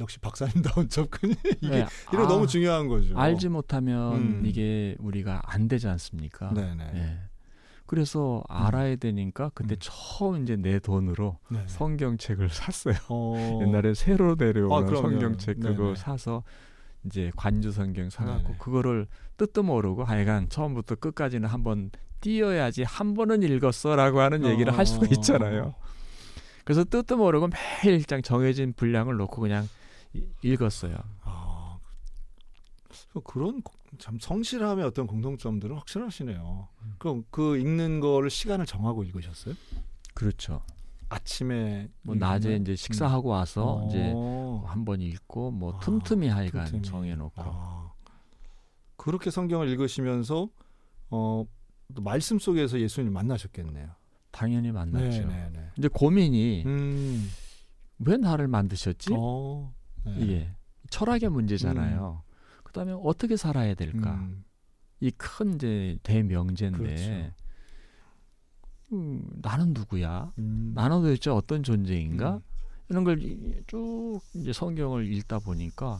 역시 박사님다운 접근이 이게 네. 이거 아, 너무 중요한 거죠. 알지 못하면 음. 이게 우리가 안 되지 않습니까? 네네. 예. 그래서 음. 알아야 되니까 그때 음. 처음 이제 내 돈으로 네 성경책을 샀어요. 어... 옛날에 새로 내려온 아, 성경책 네, 그거 네. 사서 이제 관주 성경 사갖고 네네. 그거를 뜻도 모르고 하여간 처음부터 끝까지는 한번 띄어야지 한 번은 읽었어라고 하는 얘기를 어... 할 수가 어. 있잖아요. 그래서 뜻도 모르고 매일 일장 정해진 분량을 놓고 그냥 읽었어요. 아, 그런 참 성실함의 어떤 공통점들은 확실하시네요. 음. 그럼 그 읽는 거를 시간을 정하고 읽으셨어요? 그렇죠. 아침에 뭐 낮에 이제 식사하고 음. 와서 음. 이제 한 번 읽고 뭐 아, 틈틈이 하여간 틈틈이. 정해놓고 아. 그렇게 성경을 읽으시면서 어또 말씀 속에서 예수님 만나셨겠네요. 당연히 만났죠. 네네네. 네, 네. 이제 고민이 음. 왜 나를 만드셨지? 어, 네. 이게 철학의 문제잖아요. 그다음에 어떻게 살아야 될까? 음. 이큰 이제 대명제인데 그렇죠. 음, 나는 누구야? 음. 나는 도대체 어떤 존재인가? 음. 이런 걸 쭉 이제 성경을 읽다 보니까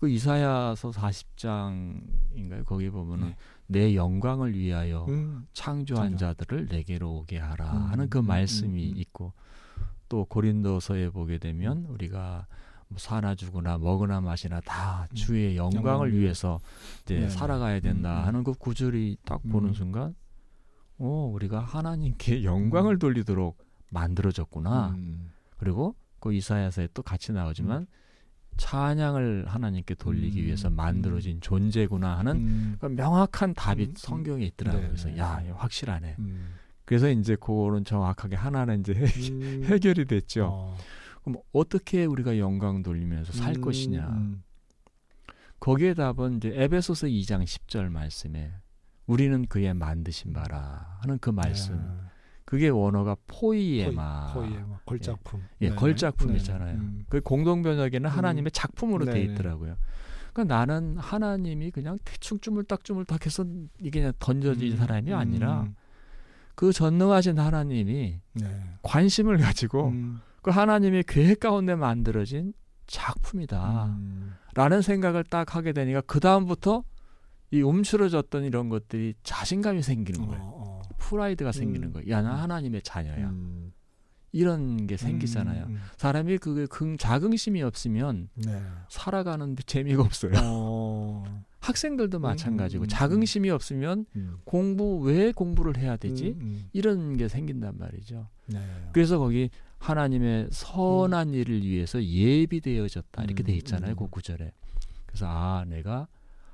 그 이사야서 40장인가요? 거기 보면은 네. 내 영광을 위하여 음, 창조한 진짜. 자들을 내게로 오게 하라 음, 하는 그 음. 말씀이 음. 음, 있고 또 고린도서에 보게 되면 우리가 뭐 사나 주거나 먹으나 마시나 다 음. 주의 영광을 위해서 이제 네. 살아가야 음, 된다 음. 하는 그 구절이 딱 보는 순간 어 우리가 하나님께 영광을 돌리도록 만들어졌구나 그리고 그 이사야서에 또 같이 나오지만 찬양을 하나님께 돌리기 음. 위해서 만들어진 존재구나 하는 음. 그 명확한 답이 음. 성경에 있더라고요. 네. 그래서 야, 확실하네. 그래서 이제 그거는 정확하게 하나는 이제 해결이 됐죠. 어. 그럼 어떻게 우리가 영광 돌리면서 살 음. 것이냐? 음. 거기에 답은 이제 에베소서 2장 10절 말씀에 우리는 그의 만드신 바라 하는 그 말씀. 야. 그게 원어가 포이에마. 포이, 포이에마. 걸작품. 예, 예 걸작품이잖아요. 음. 음. 그 공동 번역에는 음, 하나님의 작품으로 음. 돼 있더라고요. 그러니까 나는 하나님이 그냥 대충 쭈물딱쭈물딱 해서 이게 그냥 던져진 음. 사람이 아니라 그 전능하신 하나님이 네. 관심을 가지고 음. 그 하나님이 계획 가운데 만들어진 작품이다. 음. 라는 생각을 딱 하게 되니까 그다음부터 이 움츠러졌던 이런 것들이 자신감이 생기는 거예요. 어, 어. 프라이드가 음. 생기는 거예요. 야, 나 하나님의 자녀야. 음. 이런 게 생기잖아요. 음, 음. 사람이 그게 긍 자긍심이 없으면 네. 살아가는 재미가 없어요. 어. 학생들도 음, 마찬가지고 음, 음, 자긍심이 없으면 음. 공부 왜 공부를 해야 되지 음, 음. 이런 게 생긴단 말이죠. 네. 그래서 거기 하나님의 선한 일을 위해서 예비되어졌다 이렇게 돼 있잖아요. 그 구절에. 그래서 아 내가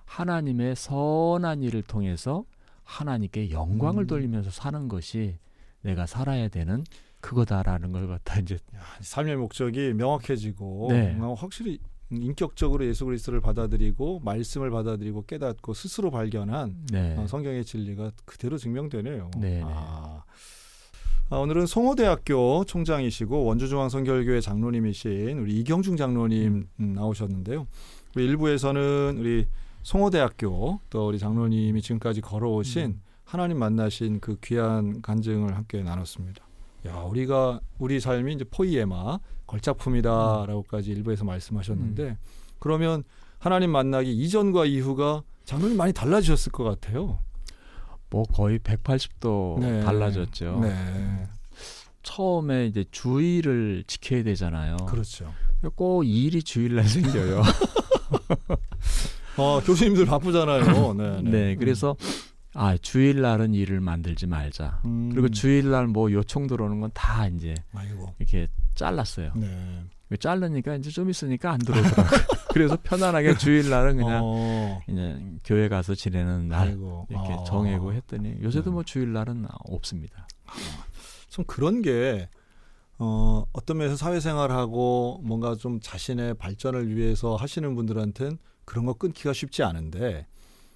하나님의 선한 일을 통해서 하나님께 영광을 돌리면서 사는 것이 내가 살아야 되는 그거다라는 걸 갖다 이제 삶의 목적이 명확해지고 네. 확실히 인격적으로 예수 그리스도를 받아들이고 말씀을 받아들이고 깨닫고 스스로 발견한 네. 어, 성경의 진리가 그대로 증명되네요. 네. 네. 아. 아, 오늘은 송호대학교 총장이시고 원주중앙선결교회 장로님이신 우리 이경중 장로님 음. 음 나오셨는데요. 우리 일부에서는 우리 송호대학교 또 우리 장로님이 지금까지 걸어오신 음. 하나님 만나신 그 귀한 간증을 함께 나눴습니다. 야 우리가 우리 삶이 이제 포이에마 걸작품이다라고까지 일부에서 말씀하셨는데 음. 그러면 하나님 만나기 이전과 이후가 장로이 많이 달라지셨을 것 같아요. 뭐 거의 180도 네. 달라졌죠. 네. 처음에 이제 주의를 지켜야 되잖아요. 그렇죠. 꼭 일이 주일날 생겨요. 어, 교수님들 바쁘잖아요. 네. 네, 네 그래서 음. 아 주일날은 일을 만들지 말자. 음. 그리고 주일날 뭐 요청 들어오는 건 다 이제 아이고. 이렇게 잘랐어요. 네. 잘르니까 이제 좀 있으니까 안 들어오더라고요. 그래서 편안하게 주일날은 그냥 어. 이제 교회 가서 지내는 날 아이고. 이렇게 아. 정해고 했더니 요새도 네. 뭐 주일날은 없습니다. 좀 그런 게 어, 어떤 면에서 사회생활하고 뭔가 좀 자신의 발전을 위해서 하시는 분들한테는 그런 거 끊기가 쉽지 않은데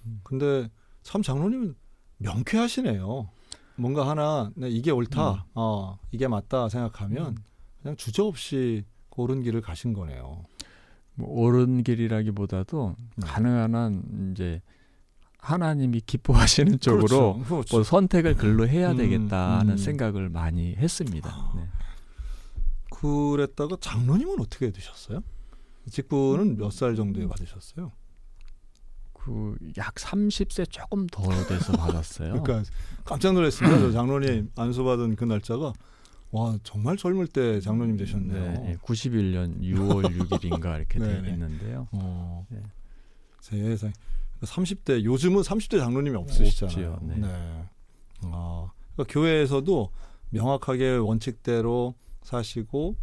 음. 근데 참 장로님은 명쾌하시네요. 뭔가 하나 네, 이게 옳다, 음. 어, 이게 맞다 생각하면 음. 그냥 주저없이 옳은 길을 가신 거네요. 뭐 옳은 길이라기보다도 음. 가능한 한 이제 하나님이 기뻐하시는 그렇죠. 쪽으로 뭐 그렇죠. 그렇죠. 뭐 선택을 글로 해야 음, 되겠다 하는 음. 생각을 많이 했습니다. 아, 네. 그랬다가 장로님은 어떻게 되셨어요? 직분은 몇 살 정도에 받으셨어요? 그약 30세 조금 더 돼서 받았어요. 그러니까 깜짝 놀랐습니다. 저 장로님 안수받은 그 날짜가 와 정말 젊을 때 장로님 되셨네요. 네, 91년 6월 6일인가 이렇게 되어 있는데요. 어, 네. 세상 30대 그러니까 요즘은 30대 장로님이 없으시잖아요. 없지요, 네. 네. 어, 그러니까 교회에서도 명확하게 원칙대로 사시고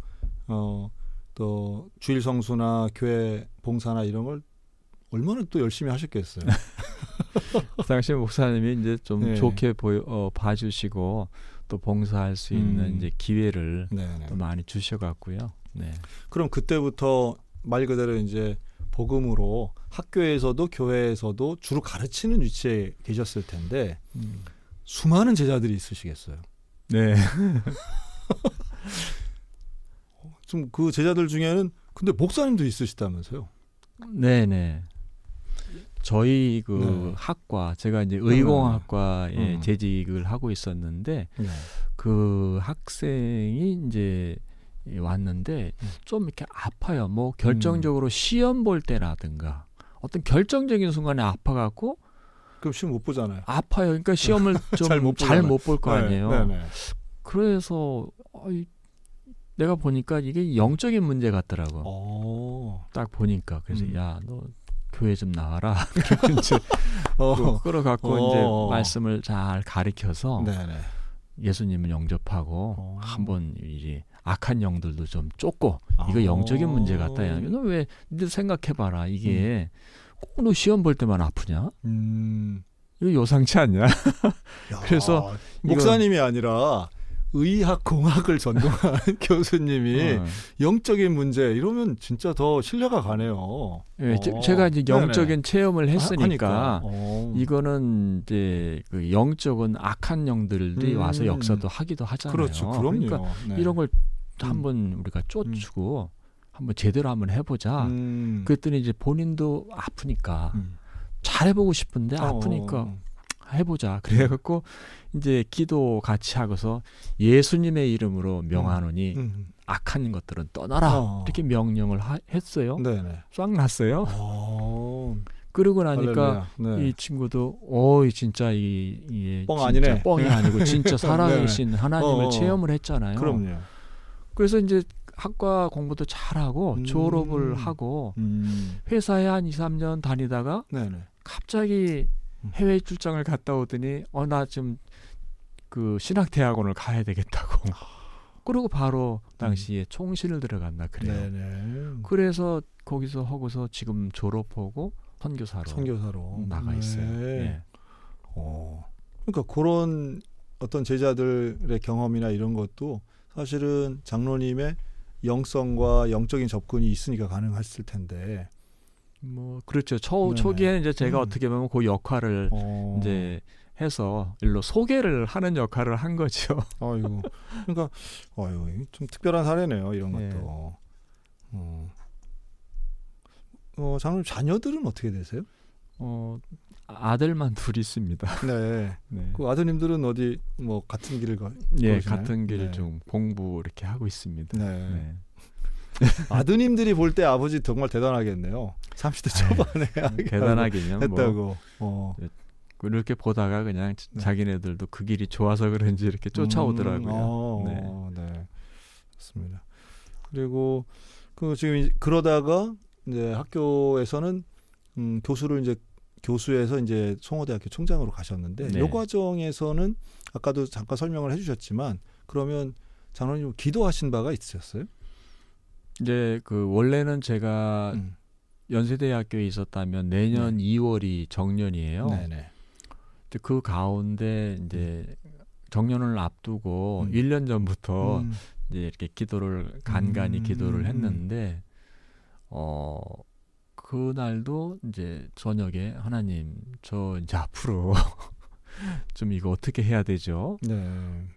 어, 또 주일 성수나 교회 봉사나 이런 걸 얼마나 또 열심히 하셨겠어요. 당시 목사님이 이제 좀 네. 좋게 보여 어, 봐주시고 또 봉사할 수 있는 음. 이제 기회를 네, 네. 또 많이 주셔갖고요. 네. 그럼 그때부터 말 그대로 이제 복음으로 학교에서도 교회에서도 주로 가르치는 위치에 계셨을 텐데 음. 수많은 제자들이 있으시겠어요. 네. 어, 좀그 제자들 중에는 근데 목사님도 있으시다면서요? 네네. 네. 저희 그 네. 학과 제가 이제 의공학과에 음. 재직을 하고 있었는데 네. 그 학생이 이제 왔는데 음. 좀 이렇게 아파요. 뭐 결정적으로 음. 시험 볼 때라든가 어떤 결정적인 순간에 아파갖고 그럼 시험 못 보잖아요. 아파요. 그러니까 시험을 좀 잘 못 볼거 네, 아니에요. 네, 네, 그래서 어이, 내가 보니까 이게 영적인 문제 같더라고. 오. 어. 딱 보니까 그래서 음. 야너 교회 좀 나와라. 이제 어, 끌어갖고 어. 이제 말씀을 잘 가리켜서 네네. 예수님을 영접하고 어. 한번 이제 악한 영들도 좀 쫓고 아. 이거 영적인 문제 같다. 너왜 니 생각해봐라. 이게 음. 꼭너 어, 시험 볼 때만 아프냐? 음. 이거 요상치 않냐? 그래서 목사님이 아니라 의학 공학을 전공한 교수님이 어. 영적인 문제 이러면 진짜 더 신뢰가 가네요. 예, 어. 제가 이제 영적인 네네. 체험을 아, 했으니까 어. 이거는 이제 그 영적은 악한 영들이 음. 와서 역사도 하기도 하잖아요. 그렇죠, 그럼요. 그러니까 네. 이런 걸 음. 한번 음. 우리가 쫓고 음. 한번 제대로 한번 해보자. 음. 그랬더니 이제 본인도 아프니까 음. 잘 해보고 싶은데 아프니까 어. 해보자. 그래갖고 이제 기도 같이 하고서 예수님의 이름으로 음. 명하노니 음, 음. 악한 것들은 떠나라 어. 이렇게 명령을 하, 했어요. 네네. 쫙 났어요. 오. 어. 그러고 나니까 네. 이 친구도 어이 진짜 이뻥 아니네 뻥이 아니고 진짜 사랑이신 네. 하나님을 어, 어. 체험을 했잖아요. 그럼요. 그래서 이제 학과 공부도 잘하고 음. 졸업을 하고 음. 회사에 한 2, 3년 다니다가 네네. 갑자기 음. 해외 출장을 갔다 오더니 어나 지금 그 신학대학원을 가야 되겠다고. 아. 그러고 바로 당시에 음. 총신을 들어갔나 그래요. 네네. 그래서 거기서 하고서 지금 졸업하고 선교사로, 선교사로. 나가 있어요. 네. 네. 어. 그러니까 그런 어떤 제자들의 경험이나 이런 것도 사실은 장로님의 영성과 영적인 접근이 있으니까 가능했을 텐데 뭐 그렇죠. 초네 초기에는 이제 제가 음. 어떻게 보면 그 역할을 어. 이제 해서 일로 소개를 하는 역할을 한 거죠. 아이고. 그러니까 아유, 좀 특별한 사례네요. 이런 네. 것도. 네. 어. 어, 장님 자녀들은 어떻게 되세요? 어, 아들만 둘이 있습니다. 네. 네. 그 아드님들은 어디 뭐 같은 길을 가? 예, 네, 같은 길좀 네. 공부 이렇게 하고 있습니다. 네. 네. 아드님들이 볼 때 아버지 정말 대단하겠네요. 30대 초반에 대단하긴요. 뭐. 했다고. 뭐, 어. 예, 이렇게 보다가 그냥 네. 자기네들도 그 길이 좋아서 그런지 이렇게 쫓아오더라고요. 음, 아, 네. 그렇습니다. 그리고 그 지금 그러다가 이제 학교에서는 음, 교수를 이제 교수에서 이제 송어대학교 총장으로 가셨는데 네. 이 과정에서는 아까도 잠깐 설명을 해주셨지만 그러면 장로님 기도하신 바가 있으셨어요? 이제 그 원래는 제가 음. 연세대학교에 있었다면 내년 네. 2월이 정년이에요. 네네. 그 가운데 이제 정년을 앞두고 음. 1년 전부터 음. 이제 이렇게 기도를 간간히 음. 기도를 했는데 어 그날도 이제 저녁에 하나님 저 이제 앞으로 좀 이거 어떻게 해야 되죠? 네.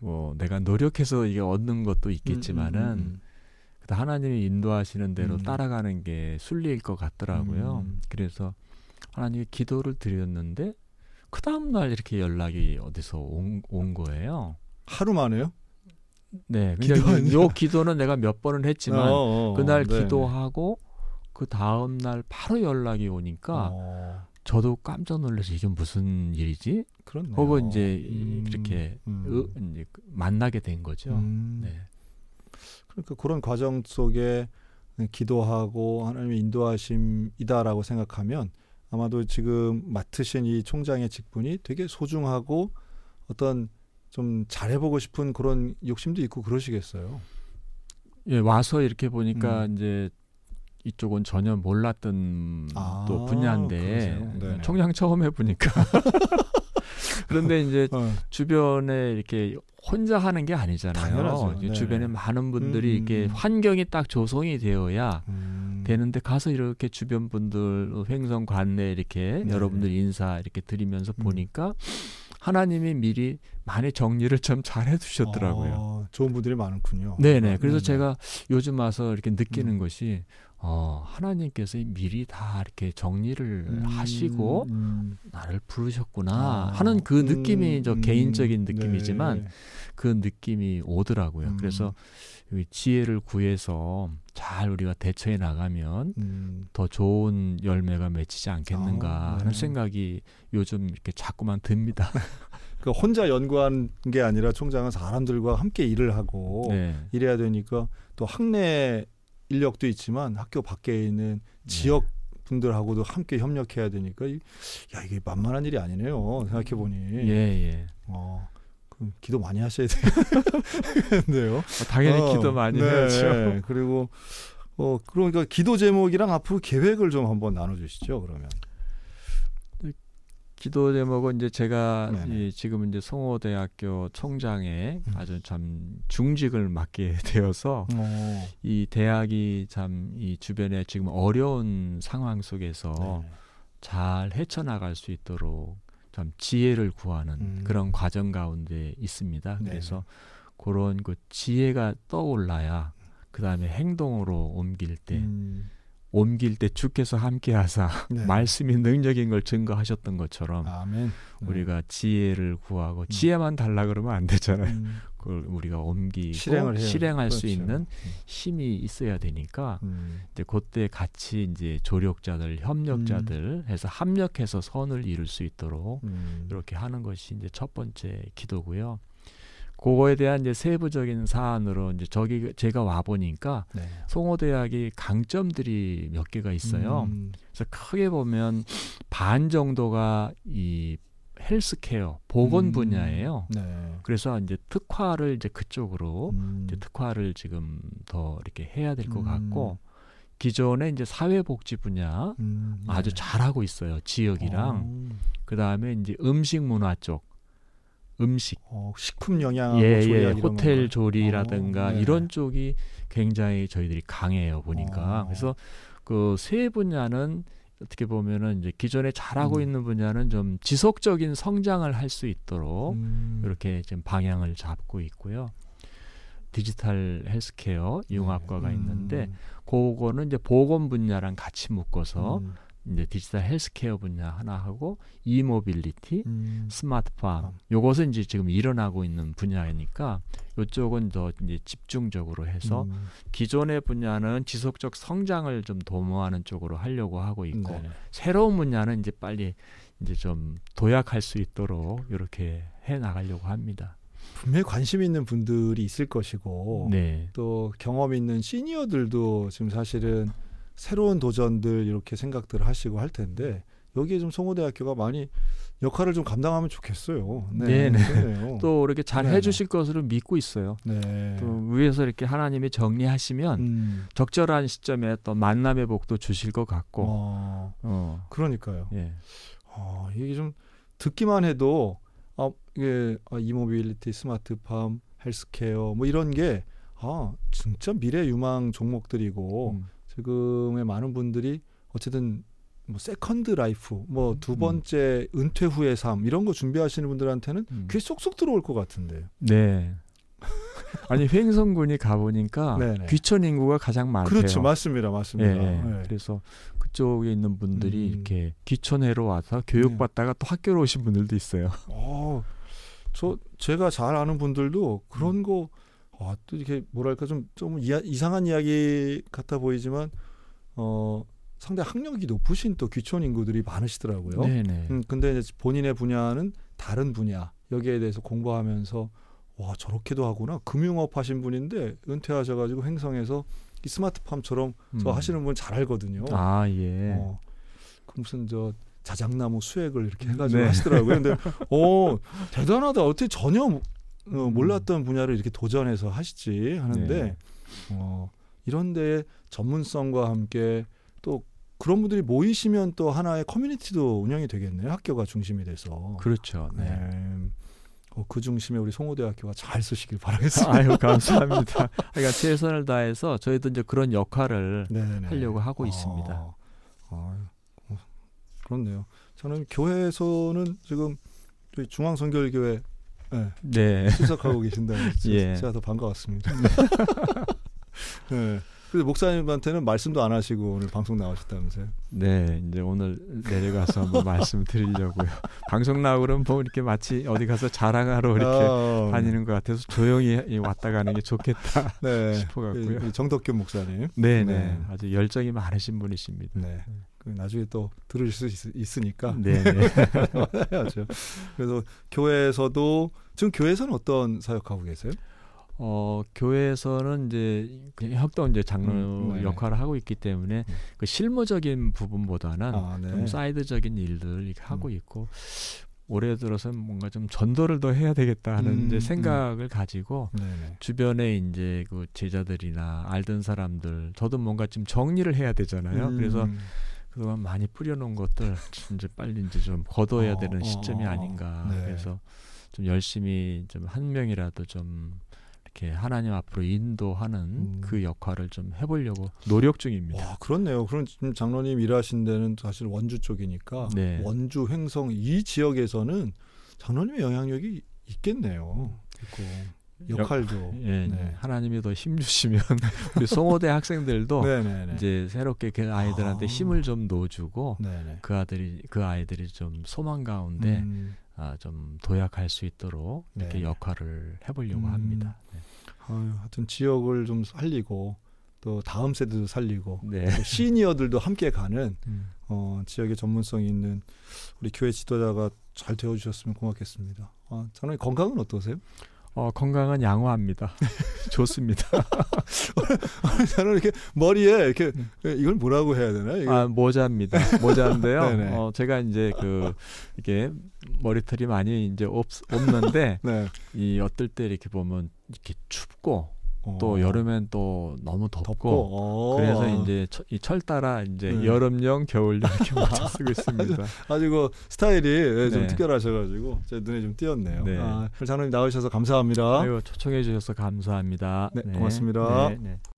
뭐 내가 노력해서 이게 얻는 것도 음, 음, 있겠지만은 음, 그다 하나님이 인도하시는 대로 음. 따라가는 게 순리일 것 같더라고요. 음. 그래서 하나님께 기도를 드렸는데 그 다음 날 이렇게 연락이 어디서 온, 온 거예요. 하루 만에요? 네. 근데 그러니까 기요 기도는 내가 몇 번은 했지만 어어, 어, 어. 그날 네. 기도하고 그 다음 날 바로 연락이 오니까 어. 저도 깜짝 놀라서 이게 무슨 일이지? 그렇네요. 혹은 이제 음, 이렇게 음. 으, 이제 그 만나게 된 거죠. 음. 네. 그러니까 그런 과정 속에 기도하고 하나님의 인도하심이다라고 생각하면 아마도 지금 맡으신 이 총장의 직분이 되게 소중하고 어떤 좀 잘해보고 싶은 그런 욕심도 있고 그러시겠어요. 예 와서 이렇게 보니까 음. 이제 이쪽은 전혀 몰랐던 아, 또 분야인데 네. 총장 처음 해보니까 그런데 이제 어. 주변에 이렇게 혼자 하는 게 아니잖아요. 네. 주변에 많은 분들이 음. 이렇게 환경이 딱 조성이 되어야 음. 되는데 가서 이렇게 주변 분들 횡성 관내 이렇게 네. 여러분들 인사 이렇게 드리면서 음. 보니까 하나님이 미리 많이 정리를 좀 잘해 두셨더라고요. 아, 어, 좋은 분들이 많군요. 네네. 그래서 네네. 음, 제가 요즘 와서 이렇게 느끼는 음. 것이 어, 하나님께서 미리 다 이렇게 정리를 음, 하시고 음. 나를 부르셨구나 아, 하는 그 음, 느낌이 음, 저 개인적인 네. 느낌이지만 네. 그 느낌이 오더라고요. 음. 그래서 지혜를 구해서 잘 우리가 대처해 나가면 음. 더 좋은 열매가 맺히지 않겠는가 아, 네. 하는 생각이 요즘 이렇게 자꾸만 듭니다. 그 혼자 연구한 게 아니라 총장은 사람들과 함께 일을 하고 네. 이래야 되니까 또 학내 인력도 있지만 학교 밖에 있는 네. 지역 분들하고도 함께 협력해야 되니까 야 이게 만만한 일이 아니네요 생각해 보니 예 예. 어. 기도 많이 하셔야 돼요 어, 당연히 어, 기도 많이 네, 해야죠. 그리고 어 그러니까 기도 제목이랑 앞으로 계획을 좀 한번 나눠주시죠. 그러면. 기도 제목은 이제 제가 이 지금 이제 송호대학교 총장에 음. 아주 참 중직을 맡게 되어서 오. 이 대학이 참 이 주변에 지금 어려운 상황 속에서 네잘 헤쳐나갈 수 있도록 참 지혜를 구하는 음. 그런 과정 가운데 있습니다. 그래서 네네. 그런 그 지혜가 떠올라야 그 다음에 행동으로 옮길 때. 음. 옮길 때 주께서 함께하사 네. 말씀이 능력인 걸 증거하셨던 것처럼 아멘. 네. 우리가 지혜를 구하고 음. 지혜만 달라 그러면 안 되잖아요. 음. 그걸 우리가 옮기고 실행을 실행할 그렇죠. 수 있는 음. 힘이 있어야 되니까 음. 이제 그때 같이 이제 조력자들, 협력자들 음. 해서 합력해서 선을 이룰 수 있도록 이렇게 하는 것이 이제 첫 번째 기도고요. 그거에 대한 이제 세부적인 사안으로 이제 저기 제가 와 보니까 네. 송호 대학이 강점들이 몇 개가 있어요. 음. 그래서 크게 보면 반 정도가 이 헬스케어 보건 음. 분야예요. 네. 그래서 이제 특화를 이제 그쪽으로 음. 이제 특화를 지금 더 이렇게 해야 될것 음. 같고 기존에 이제 사회복지 분야 음. 네. 아주 잘하고 있어요 지역이랑 어. 그 다음에 이제 음식 문화 쪽 음식, 어, 식품 영양, 예, 뭐 예, 호텔 건가? 조리라든가 어, 네. 이런 쪽이 굉장히 저희들이 강해요 보니까 어. 그래서 그 세 분야는 어떻게 보면은 이제 기존에 잘하고 음. 있는 분야는 좀 지속적인 성장을 할 수 있도록 음. 이렇게 지금 방향을 잡고 있고요. 디지털 헬스케어 네. 융합과가 네. 음. 있는데 그거는 이제 보건 분야랑 같이 묶어서 음. 이제 디지털 헬스케어 분야 하나 하고 이모빌리티, 음. 스마트팜 음. 요것은 이제 지금 일어나고 있는 분야이니까 요쪽은 더 이제 집중적으로 해서 음. 기존의 분야는 지속적 성장을 좀 도모하는 쪽으로 하려고 하고 있고 네. 새로운 분야는 이제 빨리 이제 좀 도약할 수 있도록 이렇게 해 나가려고 합니다. 분명히 관심 있는 분들이 있을 것이고 네. 또 경험 있는 시니어들도 지금 사실은 새로운 도전들 이렇게 생각들을 하시고 할 텐데 여기에 좀 송호대학교가 많이 역할을 좀 감당하면 좋겠어요. 네, 네. 네. 또 이렇게 잘 네네. 해주실 것으로 믿고 있어요. 네. 또 위에서 이렇게 하나님이 정리하시면 음. 적절한 시점에 또 만남의 복도 주실 것 같고. 어, 어. 그러니까요. 예. 어, 이게 좀 듣기만 해도 아, 이게 아, 이모빌리티, 스마트팜, 헬스케어 뭐 이런 게 아, 진짜 미래 유망 종목들이고 음. 지금의 많은 분들이 어쨌든 뭐 세컨드 라이프, 뭐두 음, 음. 번째 은퇴 후의 삶 이런 거 준비하시는 분들한테는 음. 귀 쏙쏙 들어올 것 같은데요. 네. 아니 횡성군이 가보니까 네네. 귀천 인구가 가장 많아요 그렇죠, 맞습니다, 맞습니다. 네, 네. 네. 그래서 그쪽에 있는 분들이 음. 이렇게 귀천해로 와서 교육받다가 네. 또 학교로 오신 분들도 있어요. 어, 저 제가 잘 아는 분들도 그런 음. 거 아, 또 이렇게 뭐랄까 좀 좀 이상한 이야기 같아 보이지만 어 상당히 학력이 높으신 또 귀촌 인구들이 많으시더라고요. 네네. 네. 음, 근데 이제 본인의 분야는 다른 분야 여기에 대해서 공부하면서 와 저렇게도 하구나 금융업 하신 분인데 은퇴하셔가지고 횡성에서 이 스마트팜처럼 음. 저 하시는 분 잘 알거든요. 아 예. 어, 그 무슨 저 자작나무 수액을 이렇게 해가지고 네. 하시더라고요. 근데 어 대단하다. 어떻게 전혀 어, 몰랐던 분야를 이렇게 도전해서 하시지 하는데 네. 어, 이런 데에 전문성과 함께 또 그런 분들이 모이시면 또 하나의 커뮤니티도 운영이 되겠네요. 학교가 중심이 돼서. 그렇죠. 네. 네. 어, 그 중심에 우리 송호대학교가 잘 쓰시길 바라겠습니다. 아유 감사합니다. 그러니까 최선을 다해서 저희도 이제 그런 역할을 네네. 하려고 하고 아, 있습니다. 아, 그렇네요. 저는 교회에서는 지금 중앙선결교회 네. 네. 출석하고 계신다 예. 제가 더 반가웠습니다. 네. 근데 목사님한테는 말씀도 안 하시고 오늘 방송 나오셨다면서요? 네, 이제 오늘 내려가서 한번 말씀 드리려고요. 방송 나오면 뭐 이렇게 마치 어디 가서 자랑하러 이렇게 아, 다니는 것 같아서 조용히 왔다 가는 게 좋겠다 네, 싶어갖고요. 정덕균 목사님. 네, 네, 네, 아주 열정이 많으신 분이십니다. 네. 네. 그 나중에 또 들을 수 있, 으니까 네. 해야죠. 네. 그래서 교회에서도 지금 교회에서는 어떤 사역하고 계세요? 어 교회에서는 이제 그냥 협동 이제 장로 음, 네. 역할을 하고 있기 때문에 음. 그 실무적인 부분보다는 아, 네. 좀 사이드적인 일들 을 이렇게 하고 음. 있고 올해 들어서 뭔가 좀 전도를 더 해야 되겠다 하는 음, 이제 음. 생각을 가지고 네네. 네. 주변에 이제 그 제자들이나 알던 사람들 저도 뭔가 좀 정리를 해야 되잖아요. 그래서 그동안 많이 뿌려놓은 것들 이제 빨리 이제 좀 걷어야 어, 되는 어, 시점이 어. 아닌가. 네. 그래서 좀 열심히 좀 한 명이라도 좀 이렇게 하나님 앞으로 인도하는 음. 그 역할을 좀 해보려고 노력 중입니다. 와, 그렇네요. 그럼 지금 장로님 일하신 데는 사실 원주 쪽이니까 네. 원주 횡성 이 지역에서는 장로님의 영향력이 있겠네요. 있고. 음. 역할도 예, 네. 하나님이 더 힘 주시면 우리 송호대 학생들도 네, 네, 네. 이제 새롭게 그 아이들한테 아. 힘을 좀 넣어주고 네네. 그 아들이 그 아이들이 좀 소망 가운데 음. 아, 좀 도약할 수 있도록 이렇게 네 역할을 해보려고 음. 합니다. 네. 아유, 하여튼 지역을 좀 살리고 또 다음 세대도 살리고 네. 또 시니어들도 함께 가는 음. 어, 지역의 전문성이 있는 우리 교회 지도자가 잘 되어 주셨으면 고맙겠습니다. 아, 장로님 건강은 어떠세요? 어, 건강은 양호합니다. 좋습니다. 저는 이렇게 머리에 이렇게 음. 예, 이걸 뭐라고 해야 되나? 이걸. 아 모자입니다. 모자인데요. 어, 제가 이제 그 이게 머리털이 많이 이제 없, 없는데 네. 이 어떨 때 이렇게 보면 이렇게 춥고 또 어. 여름엔 또 너무 덥고, 덥고. 어. 그래서 이제 철, 이철 따라 이제 네. 여름용 겨울용 이렇게 맞춰 쓰고 있습니다. 아주 그 스타일이 예, 좀 네. 특별하셔가지고 제 눈에 좀 띄었네요. 네. 아, 장로님 나오셔서 감사합니다. 아유 초청해 주셔서 감사합니다. 네, 네. 고맙습니다. 네,